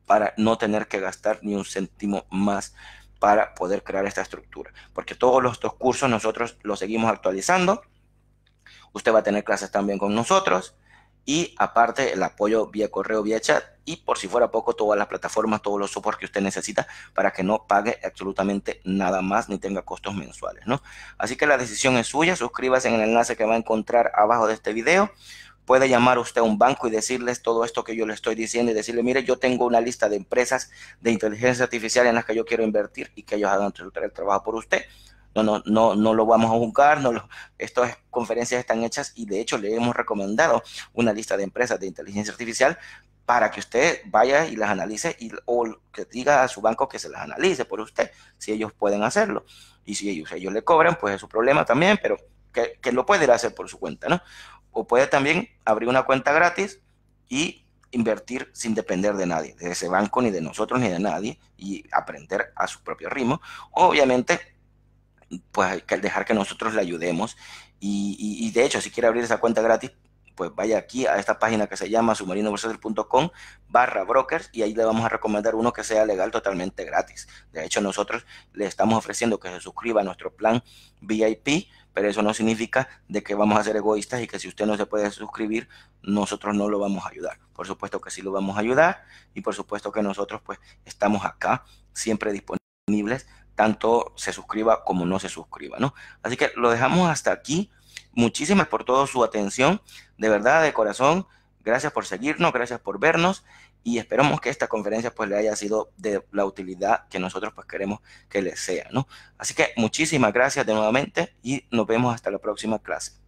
para no tener que gastar ni un céntimo más para poder crear esta estructura. Porque todos los, dos cursos nosotros los seguimos actualizando. Usted va a tener clases también con nosotros y aparte el apoyo vía correo, vía chat y por si fuera poco todas las plataformas, todos los soportes que usted necesita para que no pague absolutamente nada más ni tenga costos mensuales, ¿no? Así que la decisión es suya, suscríbase en el enlace que va a encontrar abajo de este video. Puede llamar usted a un banco y decirles todo esto que yo le estoy diciendo y decirle, mire, yo tengo una lista de empresas de inteligencia artificial en las que yo quiero invertir y que ellos hagan el trabajo por usted no, no, no, no lo vamos a juzgar, no estas conferencias están hechas y de hecho le hemos recomendado una lista de empresas de inteligencia artificial para que usted vaya y las analice y, o que diga a su banco que se las analice por usted, si ellos pueden hacerlo. Y si ellos, ellos le cobran, pues es su problema también, pero que, lo puede hacer por su cuenta, ¿no? O puede también abrir una cuenta gratis y invertir sin depender de nadie, de ese banco, ni de nosotros, ni de nadie, y aprender a su propio ritmo. Obviamente, pues hay que dejar que nosotros le ayudemos. Y, de hecho, si quiere abrir esa cuenta gratis, pues vaya aquí a esta página que se llama com barra brokers y ahí le vamos a recomendar uno que sea legal totalmente gratis. De hecho, nosotros le estamos ofreciendo que se suscriba a nuestro plan VIP, pero eso no significa de que vamos a ser egoístas y que si usted no se puede suscribir, nosotros no lo vamos a ayudar. Por supuesto que sí lo vamos a ayudar y por supuesto que nosotros pues estamos acá siempre disponibles tanto se suscriba como no se suscriba, ¿no? Así que lo dejamos hasta aquí. Muchísimas por toda su atención. De verdad, de corazón, gracias por seguirnos, gracias por vernos y esperamos que esta conferencia pues le haya sido de la utilidad que nosotros pues queremos que le sea, ¿no? Así que muchísimas gracias de nuevamente y nos vemos hasta la próxima clase.